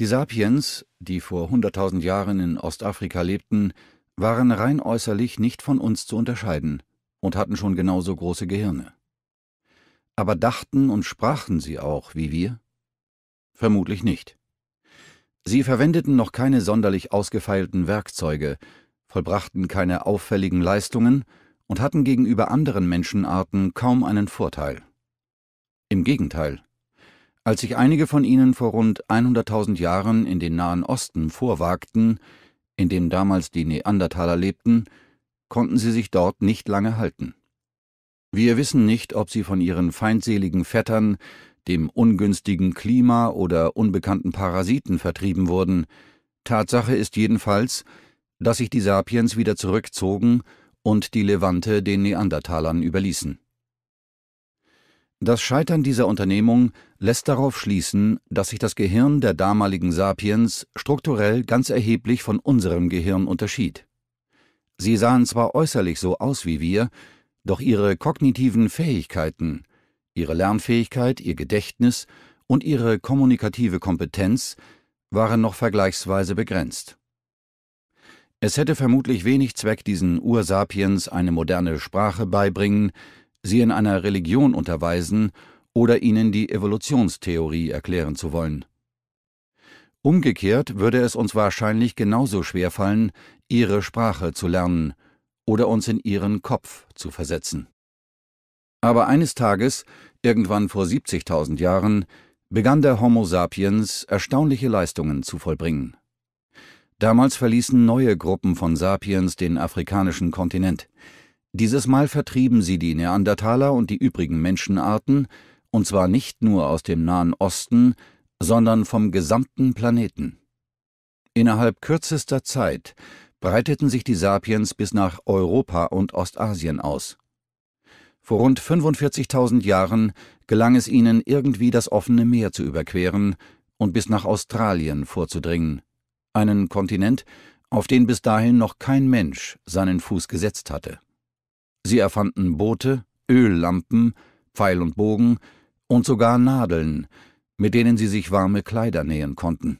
Die Sapiens, die vor hunderttausend Jahren in Ostafrika lebten, waren rein äußerlich nicht von uns zu unterscheiden und hatten schon genauso große Gehirne. Aber dachten und sprachen sie auch wie wir? Vermutlich nicht. Sie verwendeten noch keine sonderlich ausgefeilten Werkzeuge, vollbrachten keine auffälligen Leistungen und hatten gegenüber anderen Menschenarten kaum einen Vorteil. Im Gegenteil, als sich einige von ihnen vor rund 100.000 Jahren in den Nahen Osten vorwagten, in dem damals die Neandertaler lebten, konnten sie sich dort nicht lange halten. Wir wissen nicht, ob sie von ihren feindseligen Vettern, dem ungünstigen Klima oder unbekannten Parasiten vertrieben wurden. Tatsache ist jedenfalls, dass sich die Sapiens wieder zurückzogen und die Levante den Neandertalern überließen. Das Scheitern dieser Unternehmung lässt darauf schließen, dass sich das Gehirn der damaligen Sapiens strukturell ganz erheblich von unserem Gehirn unterschied. Sie sahen zwar äußerlich so aus wie wir, doch ihre kognitiven Fähigkeiten, ihre Lernfähigkeit, ihr Gedächtnis und ihre kommunikative Kompetenz waren noch vergleichsweise begrenzt. Es hätte vermutlich wenig Zweck, diesen Ursapiens eine moderne Sprache beibringen, sie in einer Religion unterweisen oder ihnen die Evolutionstheorie erklären zu wollen. Umgekehrt würde es uns wahrscheinlich genauso schwer fallen, ihre Sprache zu lernen oder uns in ihren Kopf zu versetzen. Aber eines Tages, irgendwann vor 70.000 Jahren, begann der Homo sapiens erstaunliche Leistungen zu vollbringen. Damals verließen neue Gruppen von Sapiens den afrikanischen Kontinent – dieses Mal vertrieben sie die Neandertaler und die übrigen Menschenarten, und zwar nicht nur aus dem Nahen Osten, sondern vom gesamten Planeten. Innerhalb kürzester Zeit breiteten sich die Sapiens bis nach Europa und Ostasien aus. Vor rund 45.000 Jahren gelang es ihnen, irgendwie das offene Meer zu überqueren und bis nach Australien vorzudringen, einen Kontinent, auf den bis dahin noch kein Mensch seinen Fuß gesetzt hatte. Sie erfanden Boote, Öllampen, Pfeil und Bogen und sogar Nadeln, mit denen sie sich warme Kleider nähen konnten.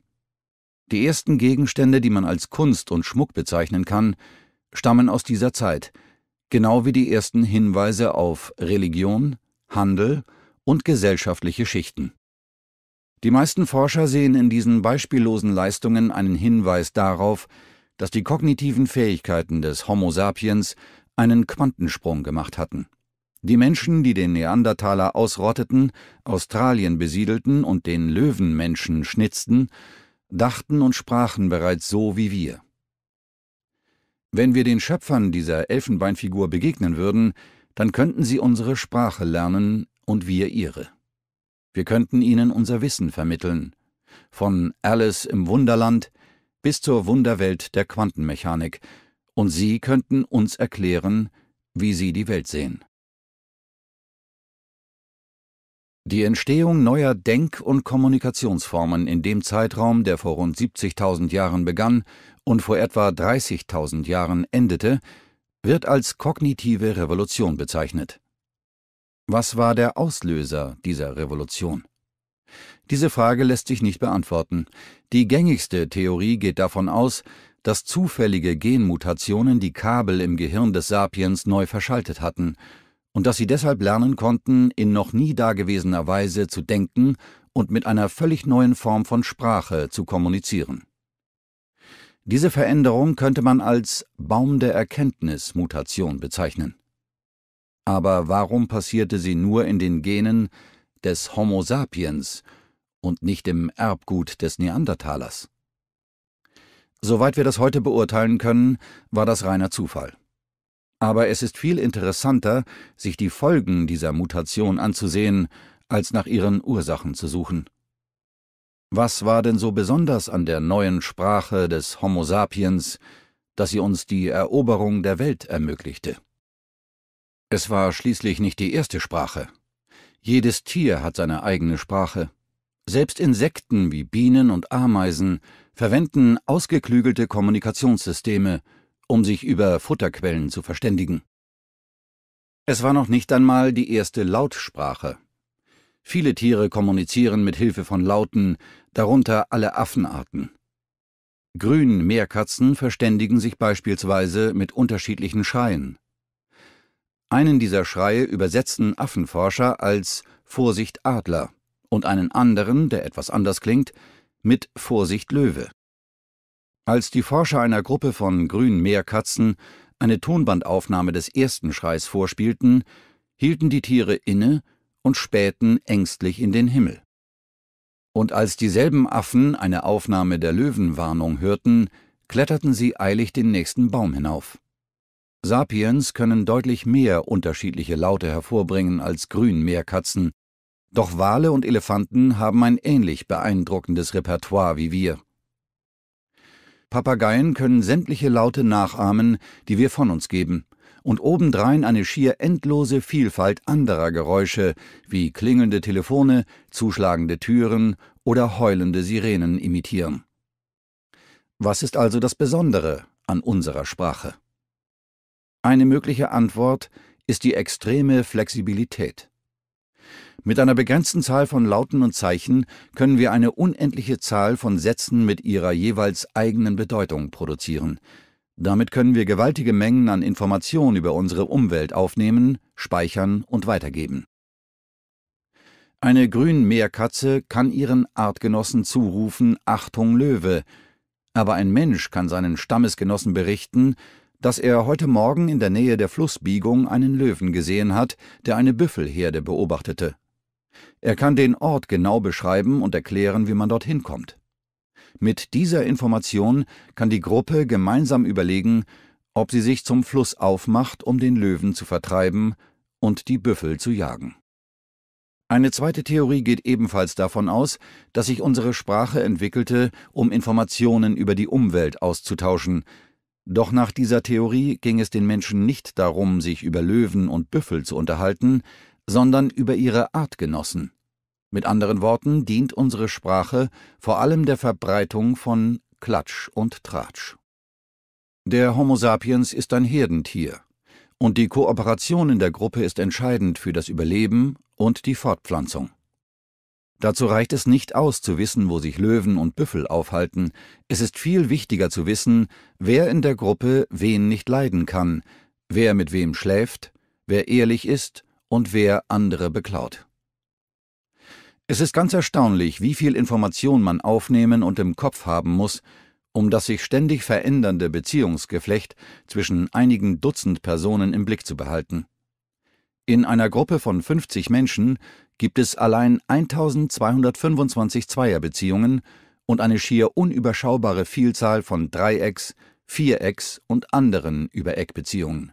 Die ersten Gegenstände, die man als Kunst und Schmuck bezeichnen kann, stammen aus dieser Zeit, genau wie die ersten Hinweise auf Religion, Handel und gesellschaftliche Schichten. Die meisten Forscher sehen in diesen beispiellosen Leistungen einen Hinweis darauf, dass die kognitiven Fähigkeiten des Homo sapiens einen Quantensprung gemacht hatten. Die Menschen, die den Neandertaler ausrotteten, Australien besiedelten und den Löwenmenschen schnitzten, dachten und sprachen bereits so wie wir. Wenn wir den Schöpfern dieser Elfenbeinfigur begegnen würden, dann könnten sie unsere Sprache lernen und wir ihre. Wir könnten ihnen unser Wissen vermitteln, von Alice im Wunderland bis zur Wunderwelt der Quantenmechanik, und sie könnten uns erklären, wie sie die Welt sehen. Die Entstehung neuer Denk- und Kommunikationsformen in dem Zeitraum, der vor rund 70.000 Jahren begann und vor etwa 30.000 Jahren endete, wird als kognitive Revolution bezeichnet. Was war der Auslöser dieser Revolution? Diese Frage lässt sich nicht beantworten. Die gängigste Theorie geht davon aus, dass zufällige Genmutationen die Kabel im Gehirn des Sapiens neu verschaltet hatten und dass sie deshalb lernen konnten, in noch nie dagewesener Weise zu denken und mit einer völlig neuen Form von Sprache zu kommunizieren. Diese Veränderung könnte man als Baum der Erkenntnis Mutation bezeichnen. Aber warum passierte sie nur in den Genen des Homo sapiens und nicht im Erbgut des Neandertalers? Soweit wir das heute beurteilen können, war das reiner Zufall. Aber es ist viel interessanter, sich die Folgen dieser Mutation anzusehen, als nach ihren Ursachen zu suchen. Was war denn so besonders an der neuen Sprache des Homo sapiens, dass sie uns die Eroberung der Welt ermöglichte? Es war schließlich nicht die erste Sprache. Jedes Tier hat seine eigene Sprache. Selbst Insekten wie Bienen und Ameisen verwenden ausgeklügelte Kommunikationssysteme, um sich über Futterquellen zu verständigen. Es war noch nicht einmal die erste Lautsprache. Viele Tiere kommunizieren mit Hilfe von Lauten, darunter alle Affenarten. Grün-Meerkatzen verständigen sich beispielsweise mit unterschiedlichen Schreien. Einen dieser Schreie übersetzten Affenforscher als Vorsicht Adler und einen anderen, der etwas anders klingt, mit Vorsicht Löwe. Als die Forscher einer Gruppe von grünen Meerkatzen eine Tonbandaufnahme des ersten Schreis vorspielten, hielten die Tiere inne und spähten ängstlich in den Himmel. Und als dieselben Affen eine Aufnahme der Löwenwarnung hörten, kletterten sie eilig den nächsten Baum hinauf. Sapiens können deutlich mehr unterschiedliche Laute hervorbringen als Grünmeerkatzen, doch Wale und Elefanten haben ein ähnlich beeindruckendes Repertoire wie wir. Papageien können sämtliche Laute nachahmen, die wir von uns geben, und obendrein eine schier endlose Vielfalt anderer Geräusche, wie klingelnde Telefone, zuschlagende Türen oder heulende Sirenen imitieren. Was ist also das Besondere an unserer Sprache? Eine mögliche Antwort ist die extreme Flexibilität. Mit einer begrenzten Zahl von Lauten und Zeichen können wir eine unendliche Zahl von Sätzen mit ihrer jeweils eigenen Bedeutung produzieren. Damit können wir gewaltige Mengen an Informationen über unsere Umwelt aufnehmen, speichern und weitergeben. Eine Grünmeerkatze kann ihren Artgenossen zurufen Achtung Löwe, aber ein Mensch kann seinen Stammesgenossen berichten, dass er heute Morgen in der Nähe der Flussbiegung einen Löwen gesehen hat, der eine Büffelherde beobachtete. Er kann den Ort genau beschreiben und erklären, wie man dorthin kommt. Mit dieser Information kann die Gruppe gemeinsam überlegen, ob sie sich zum Fluss aufmacht, um den Löwen zu vertreiben und die Büffel zu jagen. Eine zweite Theorie geht ebenfalls davon aus, dass sich unsere Sprache entwickelte, um Informationen über die Umwelt auszutauschen. Doch nach dieser Theorie ging es den Menschen nicht darum, sich über Löwen und Büffel zu unterhalten, sondern über ihre Artgenossen. Mit anderen Worten dient unsere Sprache vor allem der Verbreitung von Klatsch und Tratsch. Der Homo sapiens ist ein Herdentier, und die Kooperation in der Gruppe ist entscheidend für das Überleben und die Fortpflanzung. Dazu reicht es nicht aus, zu wissen, wo sich Löwen und Büffel aufhalten. Es ist viel wichtiger zu wissen, wer in der Gruppe wen nicht leiden kann, wer mit wem schläft, wer ehrlich ist und wer andere beklaut. Es ist ganz erstaunlich, wie viel Information man aufnehmen und im Kopf haben muss, um das sich ständig verändernde Beziehungsgeflecht zwischen einigen Dutzend Personen im Blick zu behalten. In einer Gruppe von 50 Menschen gibt es allein 1225 Zweierbeziehungen und eine schier unüberschaubare Vielzahl von Dreiecks, Vierecks und anderen Übereckbeziehungen.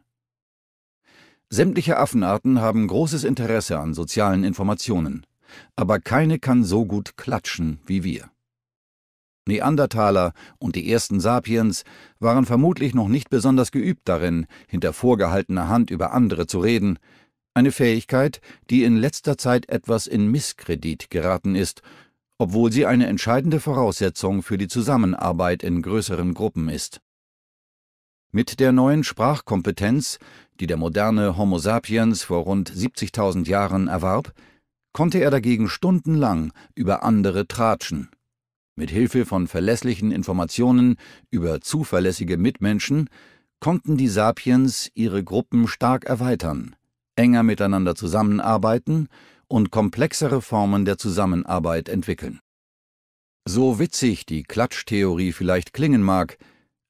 Sämtliche Affenarten haben großes Interesse an sozialen Informationen, aber keine kann so gut klatschen wie wir. Neandertaler und die ersten Sapiens waren vermutlich noch nicht besonders geübt darin, hinter vorgehaltener Hand über andere zu reden, eine Fähigkeit, die in letzter Zeit etwas in Misskredit geraten ist, obwohl sie eine entscheidende Voraussetzung für die Zusammenarbeit in größeren Gruppen ist. Mit der neuen Sprachkompetenz, die der moderne Homo sapiens vor rund 70.000 Jahren erwarb, konnte er dagegen stundenlang über andere tratschen. Mit Hilfe von verlässlichen Informationen über zuverlässige Mitmenschen konnten die Sapiens ihre Gruppen stark erweitern, enger miteinander zusammenarbeiten und komplexere Formen der Zusammenarbeit entwickeln. So witzig die Klatschtheorie vielleicht klingen mag,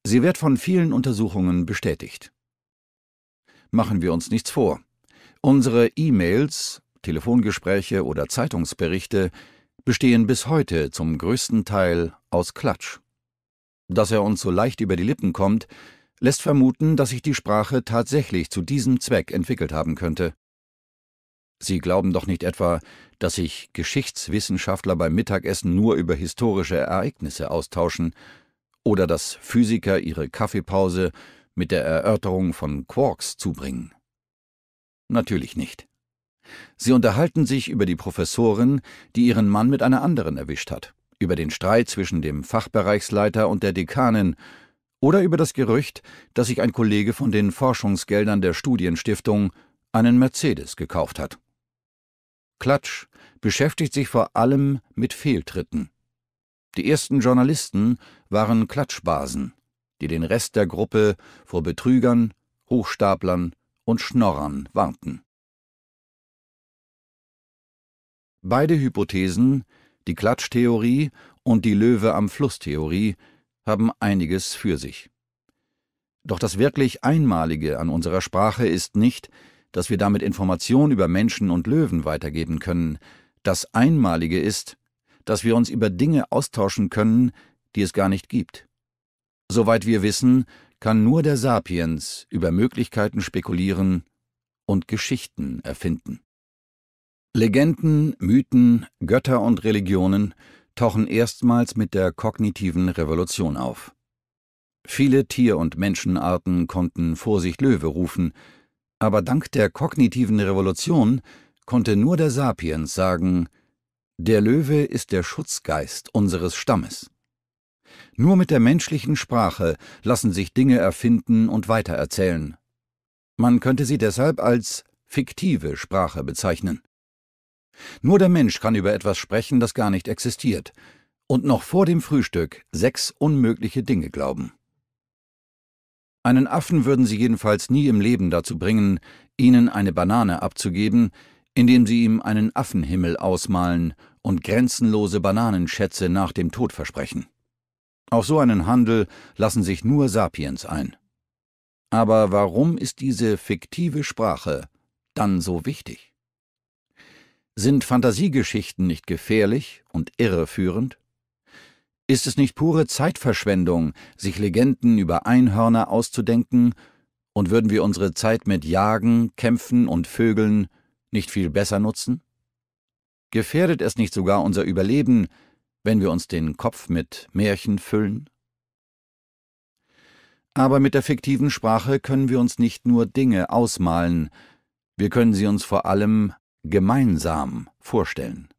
sie wird von vielen Untersuchungen bestätigt. Machen wir uns nichts vor. Unsere E-Mails, Telefongespräche oder Zeitungsberichte bestehen bis heute zum größten Teil aus Klatsch. Dass er uns so leicht über die Lippen kommt, lässt vermuten, dass sich die Sprache tatsächlich zu diesem Zweck entwickelt haben könnte. Sie glauben doch nicht etwa, dass sich Geschichtswissenschaftler beim Mittagessen nur über historische Ereignisse austauschen oder dass Physiker ihre Kaffeepause mit der Erörterung von Quarks zubringen? Natürlich nicht. Sie unterhalten sich über die Professorin, die ihren Mann mit einer anderen erwischt hat, über den Streit zwischen dem Fachbereichsleiter und der Dekanin oder über das Gerücht, dass sich ein Kollege von den Forschungsgeldern der Studienstiftung einen Mercedes gekauft hat. Klatsch beschäftigt sich vor allem mit Fehltritten. Die ersten Journalisten waren Klatschbasen die den Rest der Gruppe vor Betrügern, Hochstaplern und Schnorrern warnten. Beide Hypothesen, die Klatschtheorie und die Löwe am Flusstheorie, haben einiges für sich. Doch das wirklich Einmalige an unserer Sprache ist nicht, dass wir damit Informationen über Menschen und Löwen weitergeben können. Das Einmalige ist, dass wir uns über Dinge austauschen können, die es gar nicht gibt. Soweit wir wissen, kann nur der Sapiens über Möglichkeiten spekulieren und Geschichten erfinden. Legenden, Mythen, Götter und Religionen tauchen erstmals mit der kognitiven Revolution auf. Viele Tier- und Menschenarten konnten Vorsicht Löwe rufen, aber dank der kognitiven Revolution konnte nur der Sapiens sagen, der Löwe ist der Schutzgeist unseres Stammes. Nur mit der menschlichen Sprache lassen sich Dinge erfinden und weitererzählen. Man könnte sie deshalb als fiktive Sprache bezeichnen. Nur der Mensch kann über etwas sprechen, das gar nicht existiert, und noch vor dem Frühstück sechs unmögliche Dinge glauben. Einen Affen würden sie jedenfalls nie im Leben dazu bringen, ihnen eine Banane abzugeben, indem sie ihm einen Affenhimmel ausmalen und grenzenlose Bananenschätze nach dem Tod versprechen. Auf so einen Handel lassen sich nur Sapiens ein. Aber warum ist diese fiktive Sprache dann so wichtig? Sind Fantasiegeschichten nicht gefährlich und irreführend? Ist es nicht pure Zeitverschwendung, sich Legenden über Einhörner auszudenken, und würden wir unsere Zeit mit Jagen, Kämpfen und Vögeln nicht viel besser nutzen? Gefährdet es nicht sogar unser Überleben, wenn wir uns den Kopf mit Märchen füllen? Aber mit der fiktiven Sprache können wir uns nicht nur Dinge ausmalen, wir können sie uns vor allem gemeinsam vorstellen.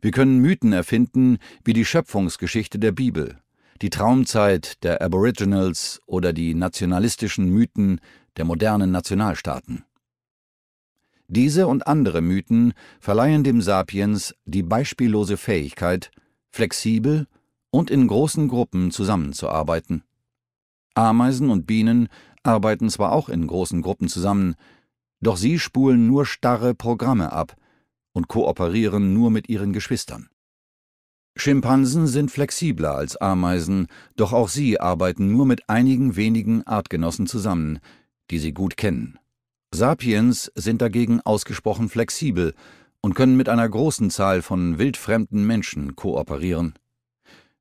Wir können Mythen erfinden, wie die Schöpfungsgeschichte der Bibel, die Traumzeit der Aboriginals oder die nationalistischen Mythen der modernen Nationalstaaten. Diese und andere Mythen verleihen dem Sapiens die beispiellose Fähigkeit, flexibel und in großen Gruppen zusammenzuarbeiten. Ameisen und Bienen arbeiten zwar auch in großen Gruppen zusammen, doch sie spulen nur starre Programme ab und kooperieren nur mit ihren Geschwistern. Schimpansen sind flexibler als Ameisen, doch auch sie arbeiten nur mit einigen wenigen Artgenossen zusammen, die sie gut kennen. Sapiens sind dagegen ausgesprochen flexibel und können mit einer großen Zahl von wildfremden Menschen kooperieren.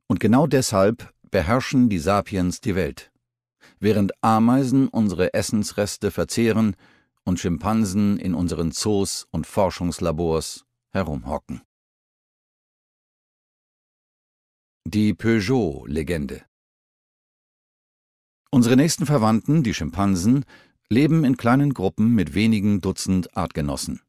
Und genau deshalb beherrschen die Sapiens die Welt. Während Ameisen unsere Essensreste verzehren und Schimpansen in unseren Zoos und Forschungslabors herumhocken. Die Peugeot-Legende Unsere nächsten Verwandten, die Schimpansen, leben in kleinen Gruppen mit wenigen Dutzend Artgenossen.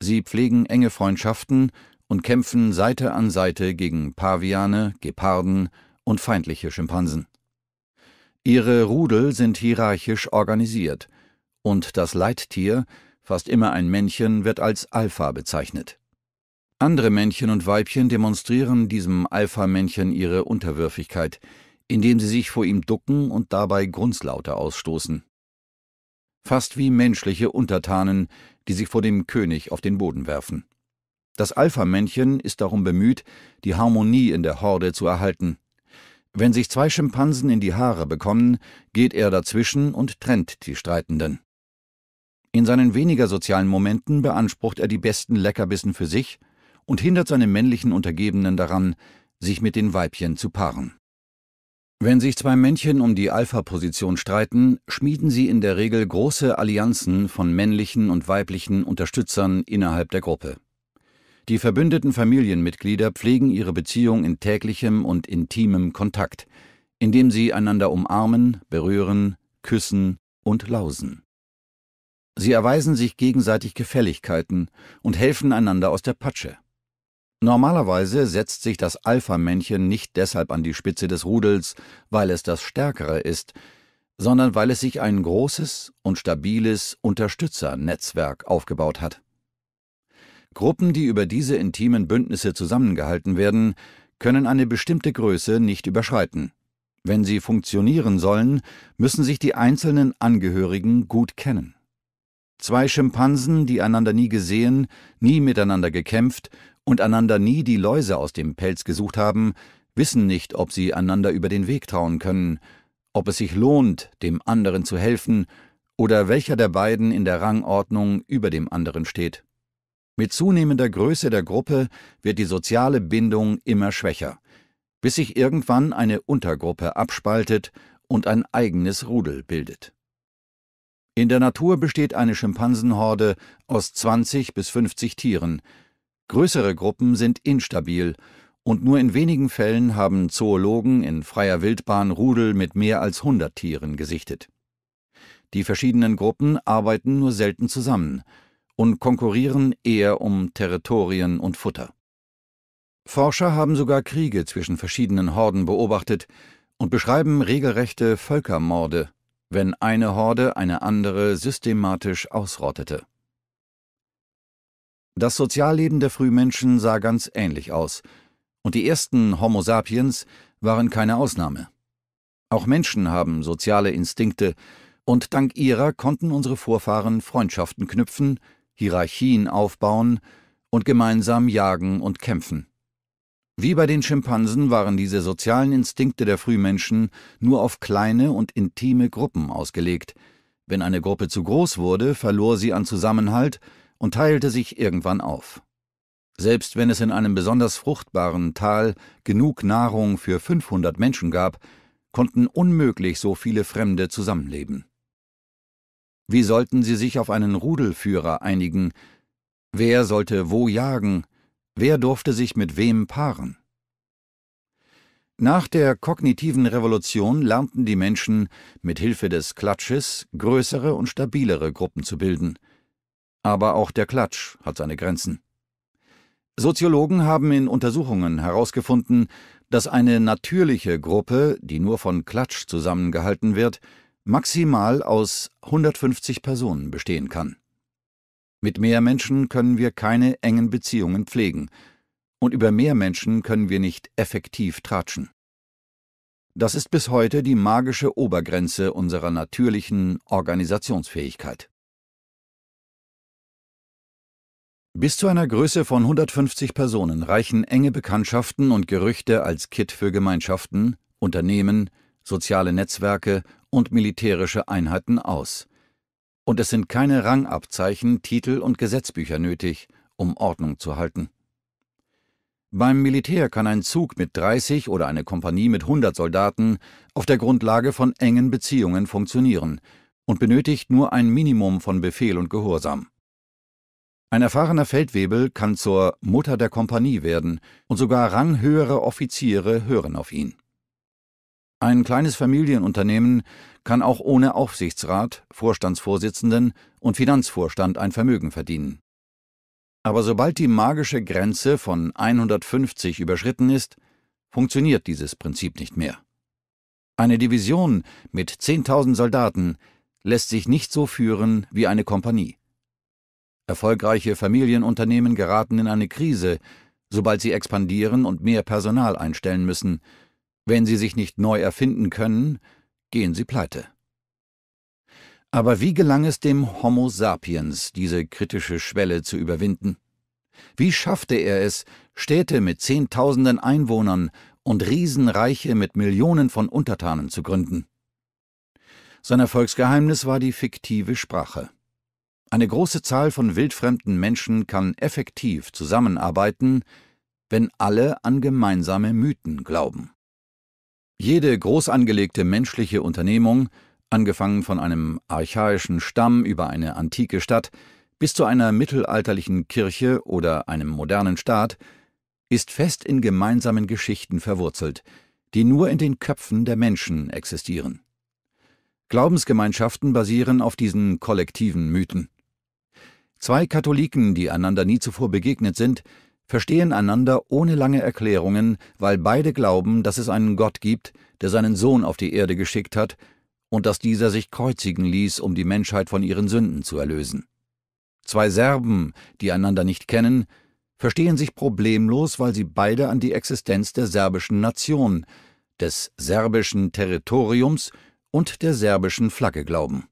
Sie pflegen enge Freundschaften und kämpfen Seite an Seite gegen Paviane, Geparden und feindliche Schimpansen. Ihre Rudel sind hierarchisch organisiert und das Leittier, fast immer ein Männchen, wird als Alpha bezeichnet. Andere Männchen und Weibchen demonstrieren diesem Alpha-Männchen ihre Unterwürfigkeit, indem sie sich vor ihm ducken und dabei Grunzlaute ausstoßen fast wie menschliche Untertanen, die sich vor dem König auf den Boden werfen. Das Alpha-Männchen ist darum bemüht, die Harmonie in der Horde zu erhalten. Wenn sich zwei Schimpansen in die Haare bekommen, geht er dazwischen und trennt die Streitenden. In seinen weniger sozialen Momenten beansprucht er die besten Leckerbissen für sich und hindert seine männlichen Untergebenen daran, sich mit den Weibchen zu paaren. Wenn sich zwei Männchen um die Alpha-Position streiten, schmieden sie in der Regel große Allianzen von männlichen und weiblichen Unterstützern innerhalb der Gruppe. Die verbündeten Familienmitglieder pflegen ihre Beziehung in täglichem und intimem Kontakt, indem sie einander umarmen, berühren, küssen und lausen. Sie erweisen sich gegenseitig Gefälligkeiten und helfen einander aus der Patsche. Normalerweise setzt sich das Alpha-Männchen nicht deshalb an die Spitze des Rudels, weil es das Stärkere ist, sondern weil es sich ein großes und stabiles Unterstützernetzwerk aufgebaut hat. Gruppen, die über diese intimen Bündnisse zusammengehalten werden, können eine bestimmte Größe nicht überschreiten. Wenn sie funktionieren sollen, müssen sich die einzelnen Angehörigen gut kennen. Zwei Schimpansen, die einander nie gesehen, nie miteinander gekämpft und einander nie die Läuse aus dem Pelz gesucht haben, wissen nicht, ob sie einander über den Weg trauen können, ob es sich lohnt, dem anderen zu helfen, oder welcher der beiden in der Rangordnung über dem anderen steht. Mit zunehmender Größe der Gruppe wird die soziale Bindung immer schwächer, bis sich irgendwann eine Untergruppe abspaltet und ein eigenes Rudel bildet. In der Natur besteht eine Schimpansenhorde aus 20 bis 50 Tieren, Größere Gruppen sind instabil und nur in wenigen Fällen haben Zoologen in freier Wildbahn Rudel mit mehr als 100 Tieren gesichtet. Die verschiedenen Gruppen arbeiten nur selten zusammen und konkurrieren eher um Territorien und Futter. Forscher haben sogar Kriege zwischen verschiedenen Horden beobachtet und beschreiben regelrechte Völkermorde, wenn eine Horde eine andere systematisch ausrottete. Das Sozialleben der Frühmenschen sah ganz ähnlich aus, und die ersten Homo sapiens waren keine Ausnahme. Auch Menschen haben soziale Instinkte, und dank ihrer konnten unsere Vorfahren Freundschaften knüpfen, Hierarchien aufbauen und gemeinsam jagen und kämpfen. Wie bei den Schimpansen waren diese sozialen Instinkte der Frühmenschen nur auf kleine und intime Gruppen ausgelegt. Wenn eine Gruppe zu groß wurde, verlor sie an Zusammenhalt und teilte sich irgendwann auf. Selbst wenn es in einem besonders fruchtbaren Tal genug Nahrung für 500 Menschen gab, konnten unmöglich so viele Fremde zusammenleben. Wie sollten sie sich auf einen Rudelführer einigen? Wer sollte wo jagen? Wer durfte sich mit wem paaren? Nach der kognitiven Revolution lernten die Menschen, mit Hilfe des Klatsches größere und stabilere Gruppen zu bilden. Aber auch der Klatsch hat seine Grenzen. Soziologen haben in Untersuchungen herausgefunden, dass eine natürliche Gruppe, die nur von Klatsch zusammengehalten wird, maximal aus 150 Personen bestehen kann. Mit mehr Menschen können wir keine engen Beziehungen pflegen, und über mehr Menschen können wir nicht effektiv tratschen. Das ist bis heute die magische Obergrenze unserer natürlichen Organisationsfähigkeit. Bis zu einer Größe von 150 Personen reichen enge Bekanntschaften und Gerüchte als Kit für Gemeinschaften, Unternehmen, soziale Netzwerke und militärische Einheiten aus. Und es sind keine Rangabzeichen, Titel und Gesetzbücher nötig, um Ordnung zu halten. Beim Militär kann ein Zug mit 30 oder eine Kompanie mit 100 Soldaten auf der Grundlage von engen Beziehungen funktionieren und benötigt nur ein Minimum von Befehl und Gehorsam. Ein erfahrener Feldwebel kann zur Mutter der Kompanie werden und sogar ranghöhere Offiziere hören auf ihn. Ein kleines Familienunternehmen kann auch ohne Aufsichtsrat, Vorstandsvorsitzenden und Finanzvorstand ein Vermögen verdienen. Aber sobald die magische Grenze von 150 überschritten ist, funktioniert dieses Prinzip nicht mehr. Eine Division mit 10.000 Soldaten lässt sich nicht so führen wie eine Kompanie. Erfolgreiche Familienunternehmen geraten in eine Krise, sobald sie expandieren und mehr Personal einstellen müssen. Wenn sie sich nicht neu erfinden können, gehen sie pleite. Aber wie gelang es dem Homo sapiens, diese kritische Schwelle zu überwinden? Wie schaffte er es, Städte mit Zehntausenden Einwohnern und Riesenreiche mit Millionen von Untertanen zu gründen? Sein Erfolgsgeheimnis war die fiktive Sprache. Eine große Zahl von wildfremden Menschen kann effektiv zusammenarbeiten, wenn alle an gemeinsame Mythen glauben. Jede groß angelegte menschliche Unternehmung, angefangen von einem archaischen Stamm über eine antike Stadt bis zu einer mittelalterlichen Kirche oder einem modernen Staat, ist fest in gemeinsamen Geschichten verwurzelt, die nur in den Köpfen der Menschen existieren. Glaubensgemeinschaften basieren auf diesen kollektiven Mythen. Zwei Katholiken, die einander nie zuvor begegnet sind, verstehen einander ohne lange Erklärungen, weil beide glauben, dass es einen Gott gibt, der seinen Sohn auf die Erde geschickt hat und dass dieser sich kreuzigen ließ, um die Menschheit von ihren Sünden zu erlösen. Zwei Serben, die einander nicht kennen, verstehen sich problemlos, weil sie beide an die Existenz der serbischen Nation, des serbischen Territoriums und der serbischen Flagge glauben.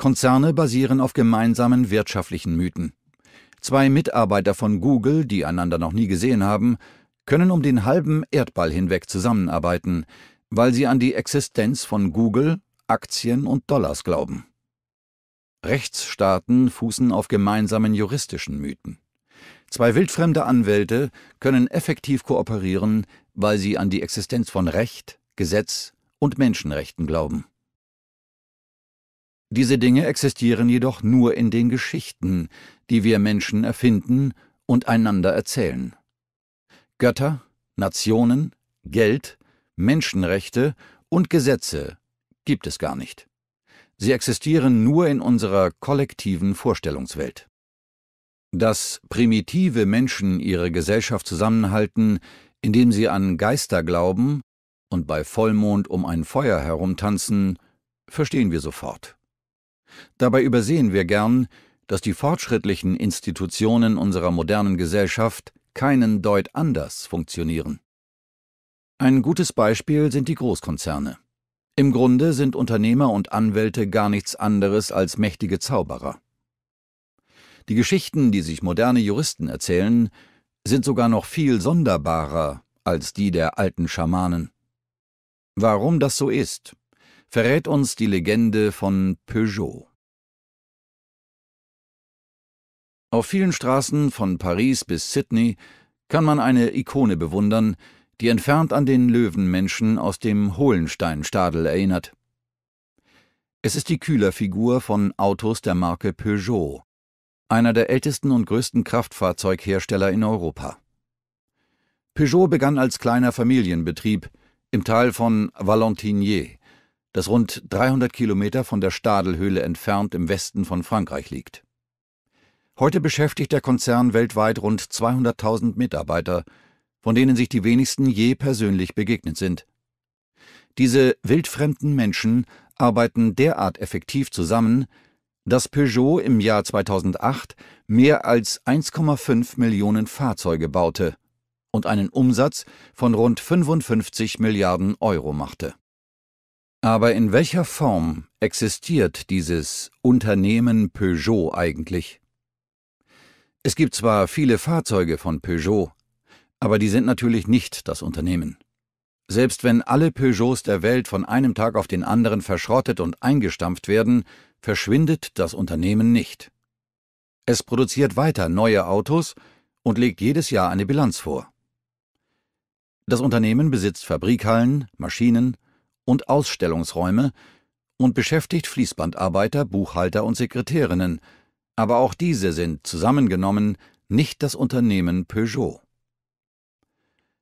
Konzerne basieren auf gemeinsamen wirtschaftlichen Mythen. Zwei Mitarbeiter von Google, die einander noch nie gesehen haben, können um den halben Erdball hinweg zusammenarbeiten, weil sie an die Existenz von Google, Aktien und Dollars glauben. Rechtsstaaten fußen auf gemeinsamen juristischen Mythen. Zwei wildfremde Anwälte können effektiv kooperieren, weil sie an die Existenz von Recht, Gesetz und Menschenrechten glauben. Diese Dinge existieren jedoch nur in den Geschichten, die wir Menschen erfinden und einander erzählen. Götter, Nationen, Geld, Menschenrechte und Gesetze gibt es gar nicht. Sie existieren nur in unserer kollektiven Vorstellungswelt. Dass primitive Menschen ihre Gesellschaft zusammenhalten, indem sie an Geister glauben und bei Vollmond um ein Feuer herumtanzen, verstehen wir sofort. Dabei übersehen wir gern, dass die fortschrittlichen Institutionen unserer modernen Gesellschaft keinen Deut anders funktionieren. Ein gutes Beispiel sind die Großkonzerne. Im Grunde sind Unternehmer und Anwälte gar nichts anderes als mächtige Zauberer. Die Geschichten, die sich moderne Juristen erzählen, sind sogar noch viel sonderbarer als die der alten Schamanen. Warum das so ist, verrät uns die Legende von Peugeot. Auf vielen Straßen von Paris bis Sydney kann man eine Ikone bewundern, die entfernt an den Löwenmenschen aus dem Hohlensteinstadel erinnert. Es ist die Kühlerfigur von Autos der Marke Peugeot, einer der ältesten und größten Kraftfahrzeughersteller in Europa. Peugeot begann als kleiner Familienbetrieb im Tal von Valentinier, das rund 300 Kilometer von der Stadelhöhle entfernt im Westen von Frankreich liegt. Heute beschäftigt der Konzern weltweit rund 200.000 Mitarbeiter, von denen sich die wenigsten je persönlich begegnet sind. Diese wildfremden Menschen arbeiten derart effektiv zusammen, dass Peugeot im Jahr 2008 mehr als 1,5 Millionen Fahrzeuge baute und einen Umsatz von rund 55 Milliarden Euro machte. Aber in welcher Form existiert dieses Unternehmen Peugeot eigentlich? Es gibt zwar viele Fahrzeuge von Peugeot, aber die sind natürlich nicht das Unternehmen. Selbst wenn alle Peugeots der Welt von einem Tag auf den anderen verschrottet und eingestampft werden, verschwindet das Unternehmen nicht. Es produziert weiter neue Autos und legt jedes Jahr eine Bilanz vor. Das Unternehmen besitzt Fabrikhallen, Maschinen, und Ausstellungsräume und beschäftigt Fließbandarbeiter, Buchhalter und Sekretärinnen, aber auch diese sind zusammengenommen nicht das Unternehmen Peugeot.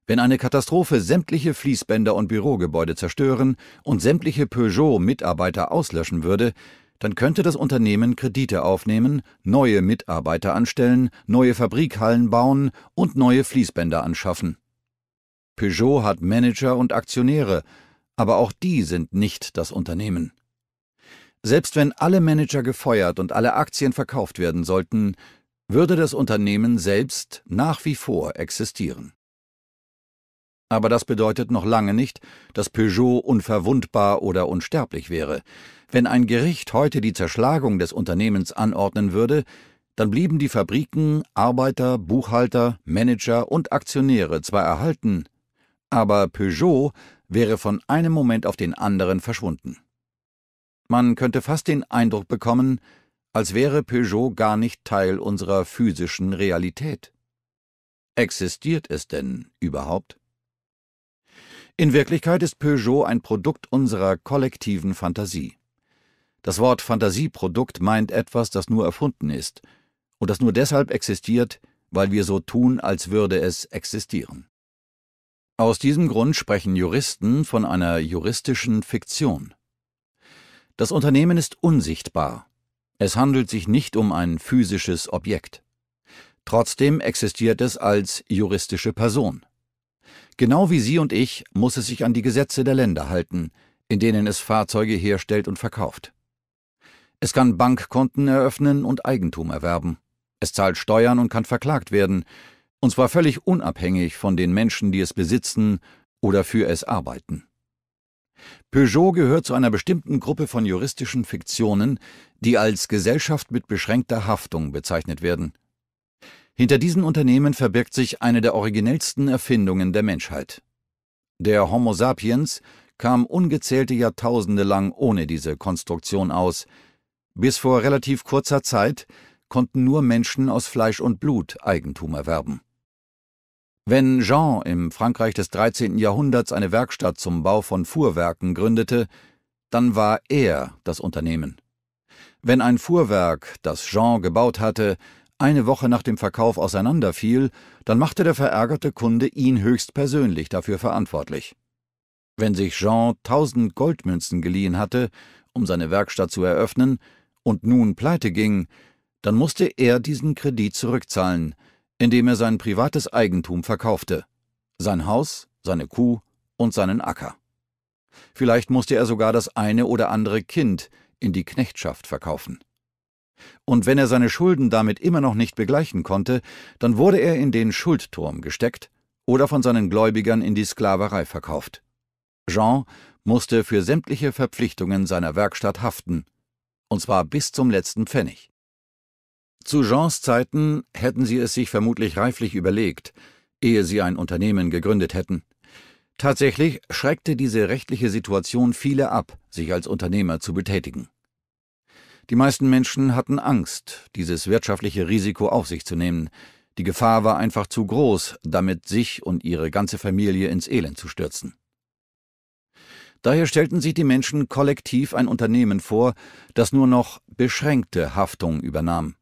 Wenn eine Katastrophe sämtliche Fließbänder und Bürogebäude zerstören und sämtliche Peugeot-Mitarbeiter auslöschen würde, dann könnte das Unternehmen Kredite aufnehmen, neue Mitarbeiter anstellen, neue Fabrikhallen bauen und neue Fließbänder anschaffen. Peugeot hat Manager und Aktionäre, aber auch die sind nicht das Unternehmen. Selbst wenn alle Manager gefeuert und alle Aktien verkauft werden sollten, würde das Unternehmen selbst nach wie vor existieren. Aber das bedeutet noch lange nicht, dass Peugeot unverwundbar oder unsterblich wäre. Wenn ein Gericht heute die Zerschlagung des Unternehmens anordnen würde, dann blieben die Fabriken, Arbeiter, Buchhalter, Manager und Aktionäre zwar erhalten, aber Peugeot wäre von einem Moment auf den anderen verschwunden. Man könnte fast den Eindruck bekommen, als wäre Peugeot gar nicht Teil unserer physischen Realität. Existiert es denn überhaupt? In Wirklichkeit ist Peugeot ein Produkt unserer kollektiven Fantasie. Das Wort Fantasieprodukt meint etwas, das nur erfunden ist und das nur deshalb existiert, weil wir so tun, als würde es existieren. Aus diesem Grund sprechen Juristen von einer juristischen Fiktion. Das Unternehmen ist unsichtbar. Es handelt sich nicht um ein physisches Objekt. Trotzdem existiert es als juristische Person. Genau wie Sie und ich muss es sich an die Gesetze der Länder halten, in denen es Fahrzeuge herstellt und verkauft. Es kann Bankkonten eröffnen und Eigentum erwerben. Es zahlt Steuern und kann verklagt werden, und zwar völlig unabhängig von den Menschen, die es besitzen oder für es arbeiten. Peugeot gehört zu einer bestimmten Gruppe von juristischen Fiktionen, die als Gesellschaft mit beschränkter Haftung bezeichnet werden. Hinter diesen Unternehmen verbirgt sich eine der originellsten Erfindungen der Menschheit. Der Homo sapiens kam ungezählte Jahrtausende lang ohne diese Konstruktion aus. Bis vor relativ kurzer Zeit konnten nur Menschen aus Fleisch und Blut Eigentum erwerben. Wenn Jean im Frankreich des 13. Jahrhunderts eine Werkstatt zum Bau von Fuhrwerken gründete, dann war er das Unternehmen. Wenn ein Fuhrwerk, das Jean gebaut hatte, eine Woche nach dem Verkauf auseinanderfiel, dann machte der verärgerte Kunde ihn höchstpersönlich dafür verantwortlich. Wenn sich Jean tausend Goldmünzen geliehen hatte, um seine Werkstatt zu eröffnen, und nun pleite ging, dann musste er diesen Kredit zurückzahlen – indem er sein privates Eigentum verkaufte, sein Haus, seine Kuh und seinen Acker. Vielleicht musste er sogar das eine oder andere Kind in die Knechtschaft verkaufen. Und wenn er seine Schulden damit immer noch nicht begleichen konnte, dann wurde er in den Schuldturm gesteckt oder von seinen Gläubigern in die Sklaverei verkauft. Jean musste für sämtliche Verpflichtungen seiner Werkstatt haften, und zwar bis zum letzten Pfennig. Zu Jeans Zeiten hätten sie es sich vermutlich reiflich überlegt, ehe sie ein Unternehmen gegründet hätten. Tatsächlich schreckte diese rechtliche Situation viele ab, sich als Unternehmer zu betätigen. Die meisten Menschen hatten Angst, dieses wirtschaftliche Risiko auf sich zu nehmen. Die Gefahr war einfach zu groß, damit sich und ihre ganze Familie ins Elend zu stürzen. Daher stellten sich die Menschen kollektiv ein Unternehmen vor, das nur noch beschränkte Haftung übernahm.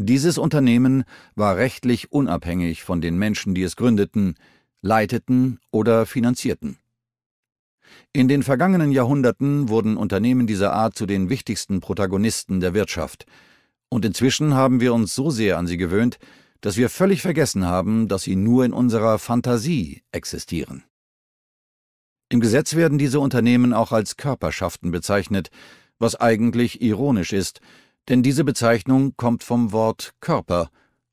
Dieses Unternehmen war rechtlich unabhängig von den Menschen, die es gründeten, leiteten oder finanzierten. In den vergangenen Jahrhunderten wurden Unternehmen dieser Art zu den wichtigsten Protagonisten der Wirtschaft, und inzwischen haben wir uns so sehr an sie gewöhnt, dass wir völlig vergessen haben, dass sie nur in unserer Fantasie existieren. Im Gesetz werden diese Unternehmen auch als Körperschaften bezeichnet, was eigentlich ironisch ist, denn diese Bezeichnung kommt vom Wort Körper,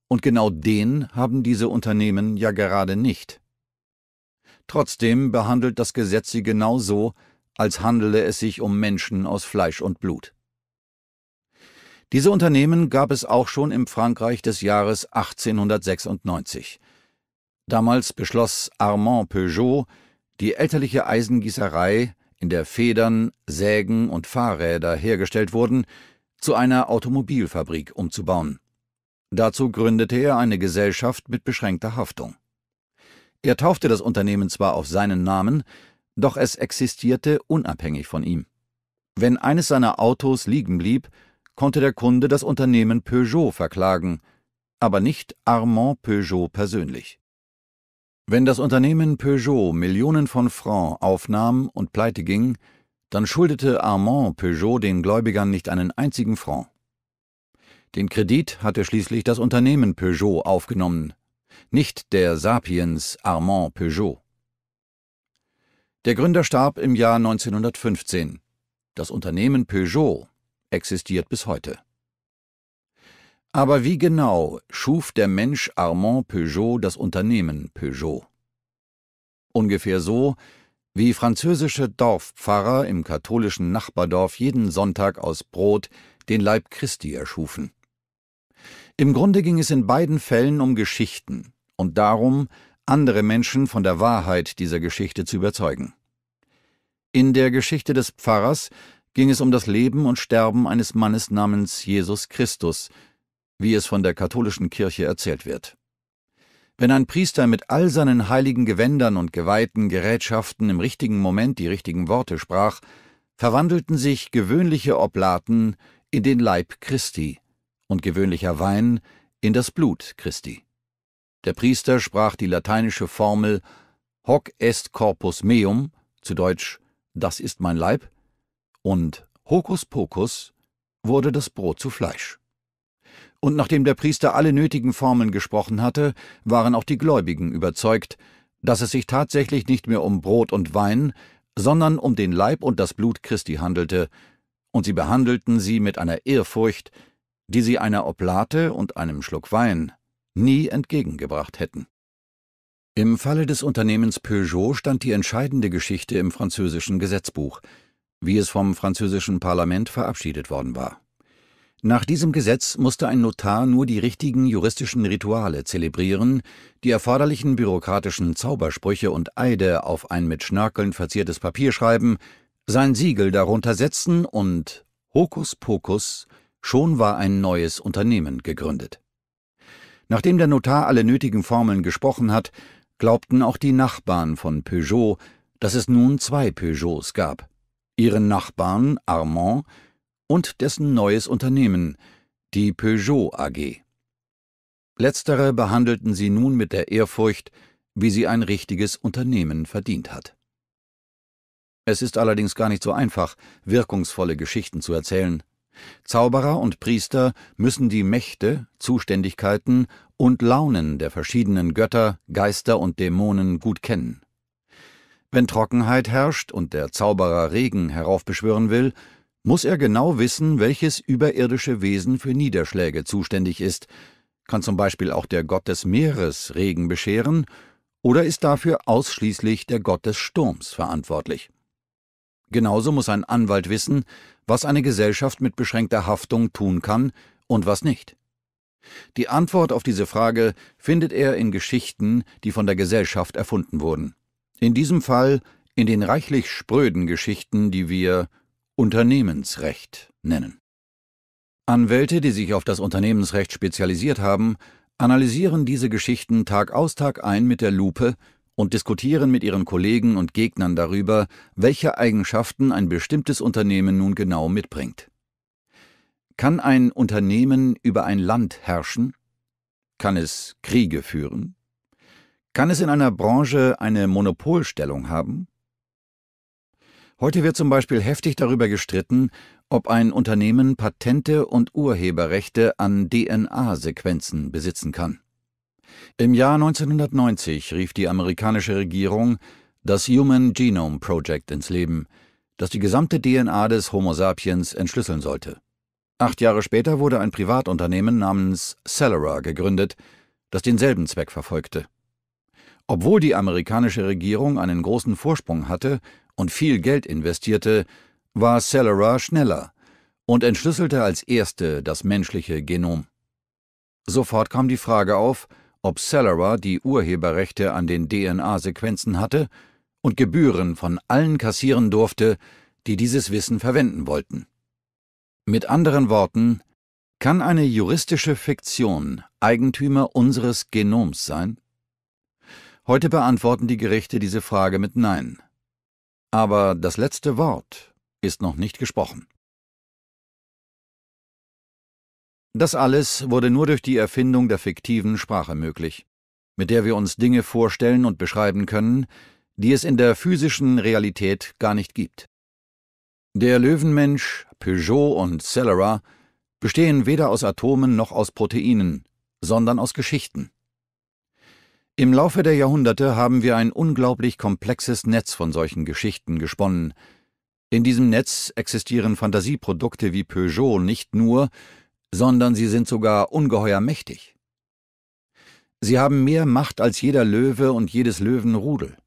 und genau den haben diese Unternehmen ja gerade nicht. Trotzdem behandelt das Gesetz sie genau so, als handele es sich um Menschen aus Fleisch und Blut. Diese Unternehmen gab es auch schon im Frankreich des Jahres 1896. Damals beschloss Armand Peugeot, die elterliche Eisengießerei, in der Federn, Sägen und Fahrräder hergestellt wurden, zu einer Automobilfabrik umzubauen. Dazu gründete er eine Gesellschaft mit beschränkter Haftung. Er taufte das Unternehmen zwar auf seinen Namen, doch es existierte unabhängig von ihm. Wenn eines seiner Autos liegen blieb, konnte der Kunde das Unternehmen Peugeot verklagen, aber nicht Armand Peugeot persönlich. Wenn das Unternehmen Peugeot Millionen von Francs aufnahm und pleite ging, dann schuldete Armand Peugeot den Gläubigern nicht einen einzigen Franc. Den Kredit hatte schließlich das Unternehmen Peugeot aufgenommen, nicht der Sapiens Armand Peugeot. Der Gründer starb im Jahr 1915. Das Unternehmen Peugeot existiert bis heute. Aber wie genau schuf der Mensch Armand Peugeot das Unternehmen Peugeot? Ungefähr so, wie französische Dorfpfarrer im katholischen Nachbardorf jeden Sonntag aus Brot den Leib Christi erschufen. Im Grunde ging es in beiden Fällen um Geschichten und darum, andere Menschen von der Wahrheit dieser Geschichte zu überzeugen. In der Geschichte des Pfarrers ging es um das Leben und Sterben eines Mannes namens Jesus Christus, wie es von der katholischen Kirche erzählt wird. Wenn ein Priester mit all seinen heiligen Gewändern und geweihten Gerätschaften im richtigen Moment die richtigen Worte sprach, verwandelten sich gewöhnliche Oblaten in den Leib Christi und gewöhnlicher Wein in das Blut Christi. Der Priester sprach die lateinische Formel Hoc est corpus meum, zu Deutsch Das ist mein Leib, und Hokus pokus wurde das Brot zu Fleisch und nachdem der Priester alle nötigen Formeln gesprochen hatte, waren auch die Gläubigen überzeugt, dass es sich tatsächlich nicht mehr um Brot und Wein, sondern um den Leib und das Blut Christi handelte, und sie behandelten sie mit einer Ehrfurcht, die sie einer Oblate und einem Schluck Wein nie entgegengebracht hätten. Im Falle des Unternehmens Peugeot stand die entscheidende Geschichte im französischen Gesetzbuch, wie es vom französischen Parlament verabschiedet worden war. Nach diesem Gesetz musste ein Notar nur die richtigen juristischen Rituale zelebrieren, die erforderlichen bürokratischen Zaubersprüche und Eide auf ein mit Schnörkeln verziertes Papier schreiben, sein Siegel darunter setzen und Hokus pokus, schon war ein neues Unternehmen gegründet. Nachdem der Notar alle nötigen Formeln gesprochen hat, glaubten auch die Nachbarn von Peugeot, dass es nun zwei Peugeots gab. Ihren Nachbarn, Armand, und dessen neues Unternehmen, die Peugeot AG. Letztere behandelten sie nun mit der Ehrfurcht, wie sie ein richtiges Unternehmen verdient hat. Es ist allerdings gar nicht so einfach, wirkungsvolle Geschichten zu erzählen. Zauberer und Priester müssen die Mächte, Zuständigkeiten und Launen der verschiedenen Götter, Geister und Dämonen gut kennen. Wenn Trockenheit herrscht und der Zauberer Regen heraufbeschwören will, muss er genau wissen, welches überirdische Wesen für Niederschläge zuständig ist. Kann zum Beispiel auch der Gott des Meeres Regen bescheren oder ist dafür ausschließlich der Gott des Sturms verantwortlich? Genauso muss ein Anwalt wissen, was eine Gesellschaft mit beschränkter Haftung tun kann und was nicht. Die Antwort auf diese Frage findet er in Geschichten, die von der Gesellschaft erfunden wurden. In diesem Fall in den reichlich spröden Geschichten, die wir Unternehmensrecht nennen. Anwälte, die sich auf das Unternehmensrecht spezialisiert haben, analysieren diese Geschichten Tag aus Tag ein mit der Lupe und diskutieren mit ihren Kollegen und Gegnern darüber, welche Eigenschaften ein bestimmtes Unternehmen nun genau mitbringt. Kann ein Unternehmen über ein Land herrschen? Kann es Kriege führen? Kann es in einer Branche eine Monopolstellung haben? Heute wird zum Beispiel heftig darüber gestritten, ob ein Unternehmen Patente und Urheberrechte an DNA-Sequenzen besitzen kann. Im Jahr 1990 rief die amerikanische Regierung das Human Genome Project ins Leben, das die gesamte DNA des Homo sapiens entschlüsseln sollte. Acht Jahre später wurde ein Privatunternehmen namens Celera gegründet, das denselben Zweck verfolgte. Obwohl die amerikanische Regierung einen großen Vorsprung hatte und viel Geld investierte, war Celera schneller und entschlüsselte als erste das menschliche Genom. Sofort kam die Frage auf, ob Celera die Urheberrechte an den DNA-Sequenzen hatte und Gebühren von allen kassieren durfte, die dieses Wissen verwenden wollten. Mit anderen Worten, kann eine juristische Fiktion Eigentümer unseres Genoms sein? Heute beantworten die Gerichte diese Frage mit Nein. Aber das letzte Wort ist noch nicht gesprochen. Das alles wurde nur durch die Erfindung der fiktiven Sprache möglich, mit der wir uns Dinge vorstellen und beschreiben können, die es in der physischen Realität gar nicht gibt. Der Löwenmensch, Peugeot und Celera bestehen weder aus Atomen noch aus Proteinen, sondern aus Geschichten. Im Laufe der Jahrhunderte haben wir ein unglaublich komplexes Netz von solchen Geschichten gesponnen. In diesem Netz existieren Fantasieprodukte wie Peugeot nicht nur, sondern sie sind sogar ungeheuer mächtig. Sie haben mehr Macht als jeder Löwe und jedes Löwenrudel.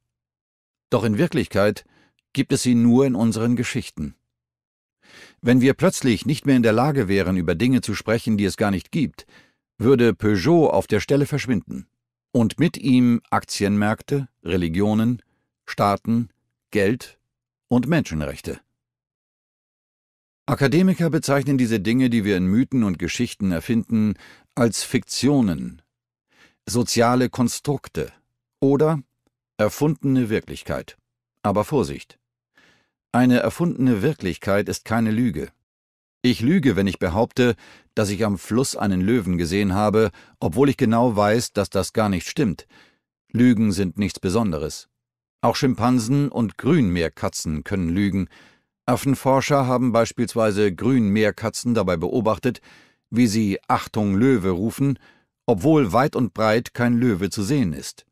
Doch in Wirklichkeit gibt es sie nur in unseren Geschichten. Wenn wir plötzlich nicht mehr in der Lage wären, über Dinge zu sprechen, die es gar nicht gibt, würde Peugeot auf der Stelle verschwinden und mit ihm Aktienmärkte, Religionen, Staaten, Geld und Menschenrechte. Akademiker bezeichnen diese Dinge, die wir in Mythen und Geschichten erfinden, als Fiktionen, soziale Konstrukte oder erfundene Wirklichkeit. Aber Vorsicht! Eine erfundene Wirklichkeit ist keine Lüge. Ich lüge, wenn ich behaupte, dass ich am Fluss einen Löwen gesehen habe, obwohl ich genau weiß, dass das gar nicht stimmt. Lügen sind nichts Besonderes. Auch Schimpansen und Grünmeerkatzen können lügen. Affenforscher haben beispielsweise Grünmeerkatzen dabei beobachtet, wie sie Achtung Löwe rufen, obwohl weit und breit kein Löwe zu sehen ist.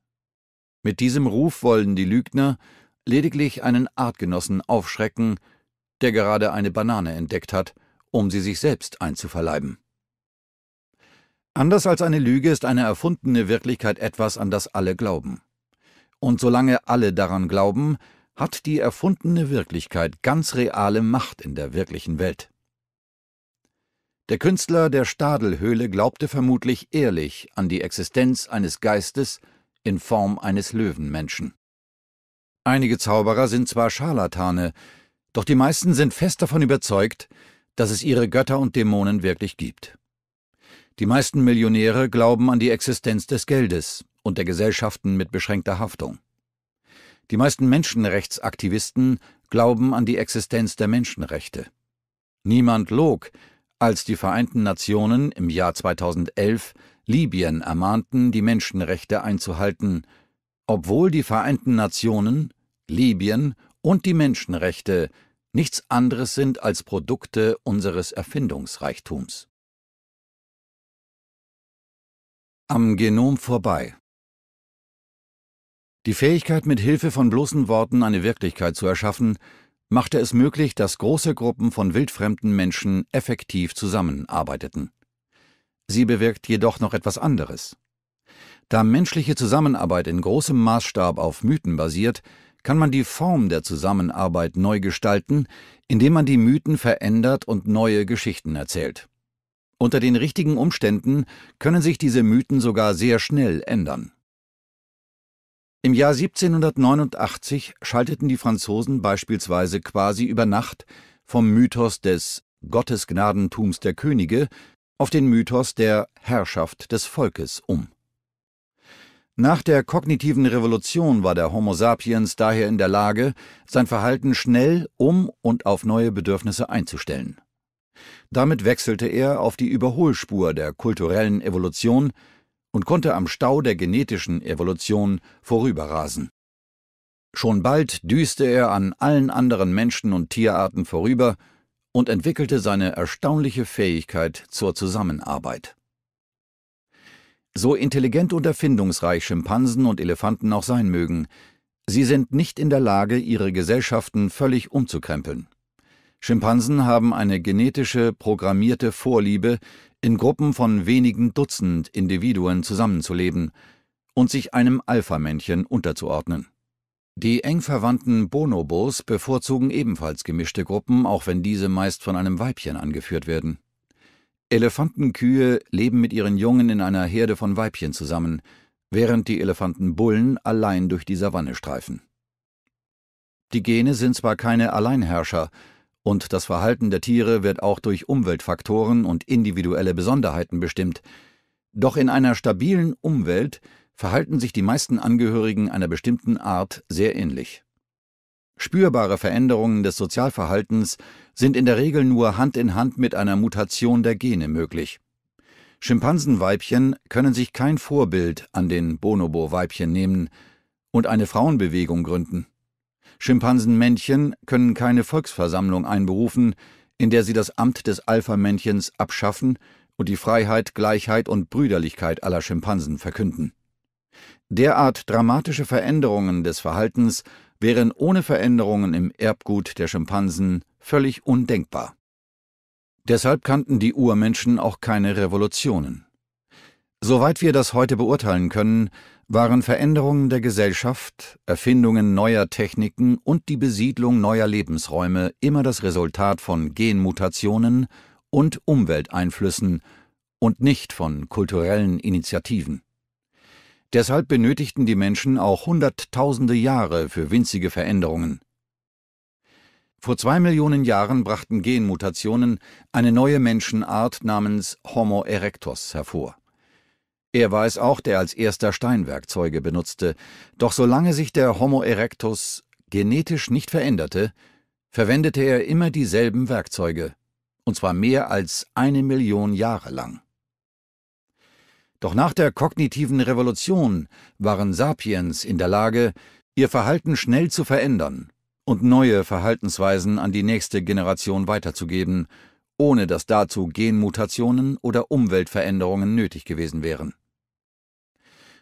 Mit diesem Ruf wollen die Lügner lediglich einen Artgenossen aufschrecken, der gerade eine Banane entdeckt hat – um sie sich selbst einzuverleiben. Anders als eine Lüge ist eine erfundene Wirklichkeit etwas, an das alle glauben. Und solange alle daran glauben, hat die erfundene Wirklichkeit ganz reale Macht in der wirklichen Welt. Der Künstler der Stadelhöhle glaubte vermutlich ehrlich an die Existenz eines Geistes in Form eines Löwenmenschen. Einige Zauberer sind zwar Scharlatane, doch die meisten sind fest davon überzeugt, dass es ihre Götter und Dämonen wirklich gibt. Die meisten Millionäre glauben an die Existenz des Geldes und der Gesellschaften mit beschränkter Haftung. Die meisten Menschenrechtsaktivisten glauben an die Existenz der Menschenrechte. Niemand log, als die Vereinten Nationen im Jahr 2011 Libyen ermahnten, die Menschenrechte einzuhalten, obwohl die Vereinten Nationen, Libyen und die Menschenrechte nichts anderes sind als Produkte unseres Erfindungsreichtums. Am Genom vorbei Die Fähigkeit, mit Hilfe von bloßen Worten eine Wirklichkeit zu erschaffen, machte es möglich, dass große Gruppen von wildfremden Menschen effektiv zusammenarbeiteten. Sie bewirkt jedoch noch etwas anderes. Da menschliche Zusammenarbeit in großem Maßstab auf Mythen basiert, kann man die Form der Zusammenarbeit neu gestalten, indem man die Mythen verändert und neue Geschichten erzählt. Unter den richtigen Umständen können sich diese Mythen sogar sehr schnell ändern. Im Jahr 1789 schalteten die Franzosen beispielsweise quasi über Nacht vom Mythos des Gottesgnadentums der Könige auf den Mythos der Herrschaft des Volkes um. Nach der kognitiven Revolution war der Homo sapiens daher in der Lage, sein Verhalten schnell um und auf neue Bedürfnisse einzustellen. Damit wechselte er auf die Überholspur der kulturellen Evolution und konnte am Stau der genetischen Evolution vorüberrasen. Schon bald düste er an allen anderen Menschen und Tierarten vorüber und entwickelte seine erstaunliche Fähigkeit zur Zusammenarbeit. So intelligent und erfindungsreich Schimpansen und Elefanten auch sein mögen, sie sind nicht in der Lage, ihre Gesellschaften völlig umzukrempeln. Schimpansen haben eine genetische, programmierte Vorliebe, in Gruppen von wenigen Dutzend Individuen zusammenzuleben und sich einem Alphamännchen unterzuordnen. Die eng verwandten Bonobos bevorzugen ebenfalls gemischte Gruppen, auch wenn diese meist von einem Weibchen angeführt werden. Elefantenkühe leben mit ihren Jungen in einer Herde von Weibchen zusammen, während die Elefantenbullen allein durch die Savanne streifen. Die Gene sind zwar keine Alleinherrscher, und das Verhalten der Tiere wird auch durch Umweltfaktoren und individuelle Besonderheiten bestimmt, doch in einer stabilen Umwelt verhalten sich die meisten Angehörigen einer bestimmten Art sehr ähnlich. Spürbare Veränderungen des Sozialverhaltens sind in der Regel nur Hand in Hand mit einer Mutation der Gene möglich. Schimpansenweibchen können sich kein Vorbild an den Bonobo-Weibchen nehmen und eine Frauenbewegung gründen. Schimpansenmännchen können keine Volksversammlung einberufen, in der sie das Amt des Alpha-Männchens abschaffen und die Freiheit, Gleichheit und Brüderlichkeit aller Schimpansen verkünden. Derart dramatische Veränderungen des Verhaltens wären ohne Veränderungen im Erbgut der Schimpansen völlig undenkbar. Deshalb kannten die Urmenschen auch keine Revolutionen. Soweit wir das heute beurteilen können, waren Veränderungen der Gesellschaft, Erfindungen neuer Techniken und die Besiedlung neuer Lebensräume immer das Resultat von Genmutationen und Umwelteinflüssen und nicht von kulturellen Initiativen. Deshalb benötigten die Menschen auch hunderttausende Jahre für winzige Veränderungen. Vor zwei Millionen Jahren brachten Genmutationen eine neue Menschenart namens Homo erectus hervor. Er war es auch, der als erster Steinwerkzeuge benutzte, doch solange sich der Homo erectus genetisch nicht veränderte, verwendete er immer dieselben Werkzeuge, und zwar mehr als eine Million Jahre lang. Doch nach der kognitiven Revolution waren Sapiens in der Lage, ihr Verhalten schnell zu verändern und neue Verhaltensweisen an die nächste Generation weiterzugeben, ohne dass dazu Genmutationen oder Umweltveränderungen nötig gewesen wären.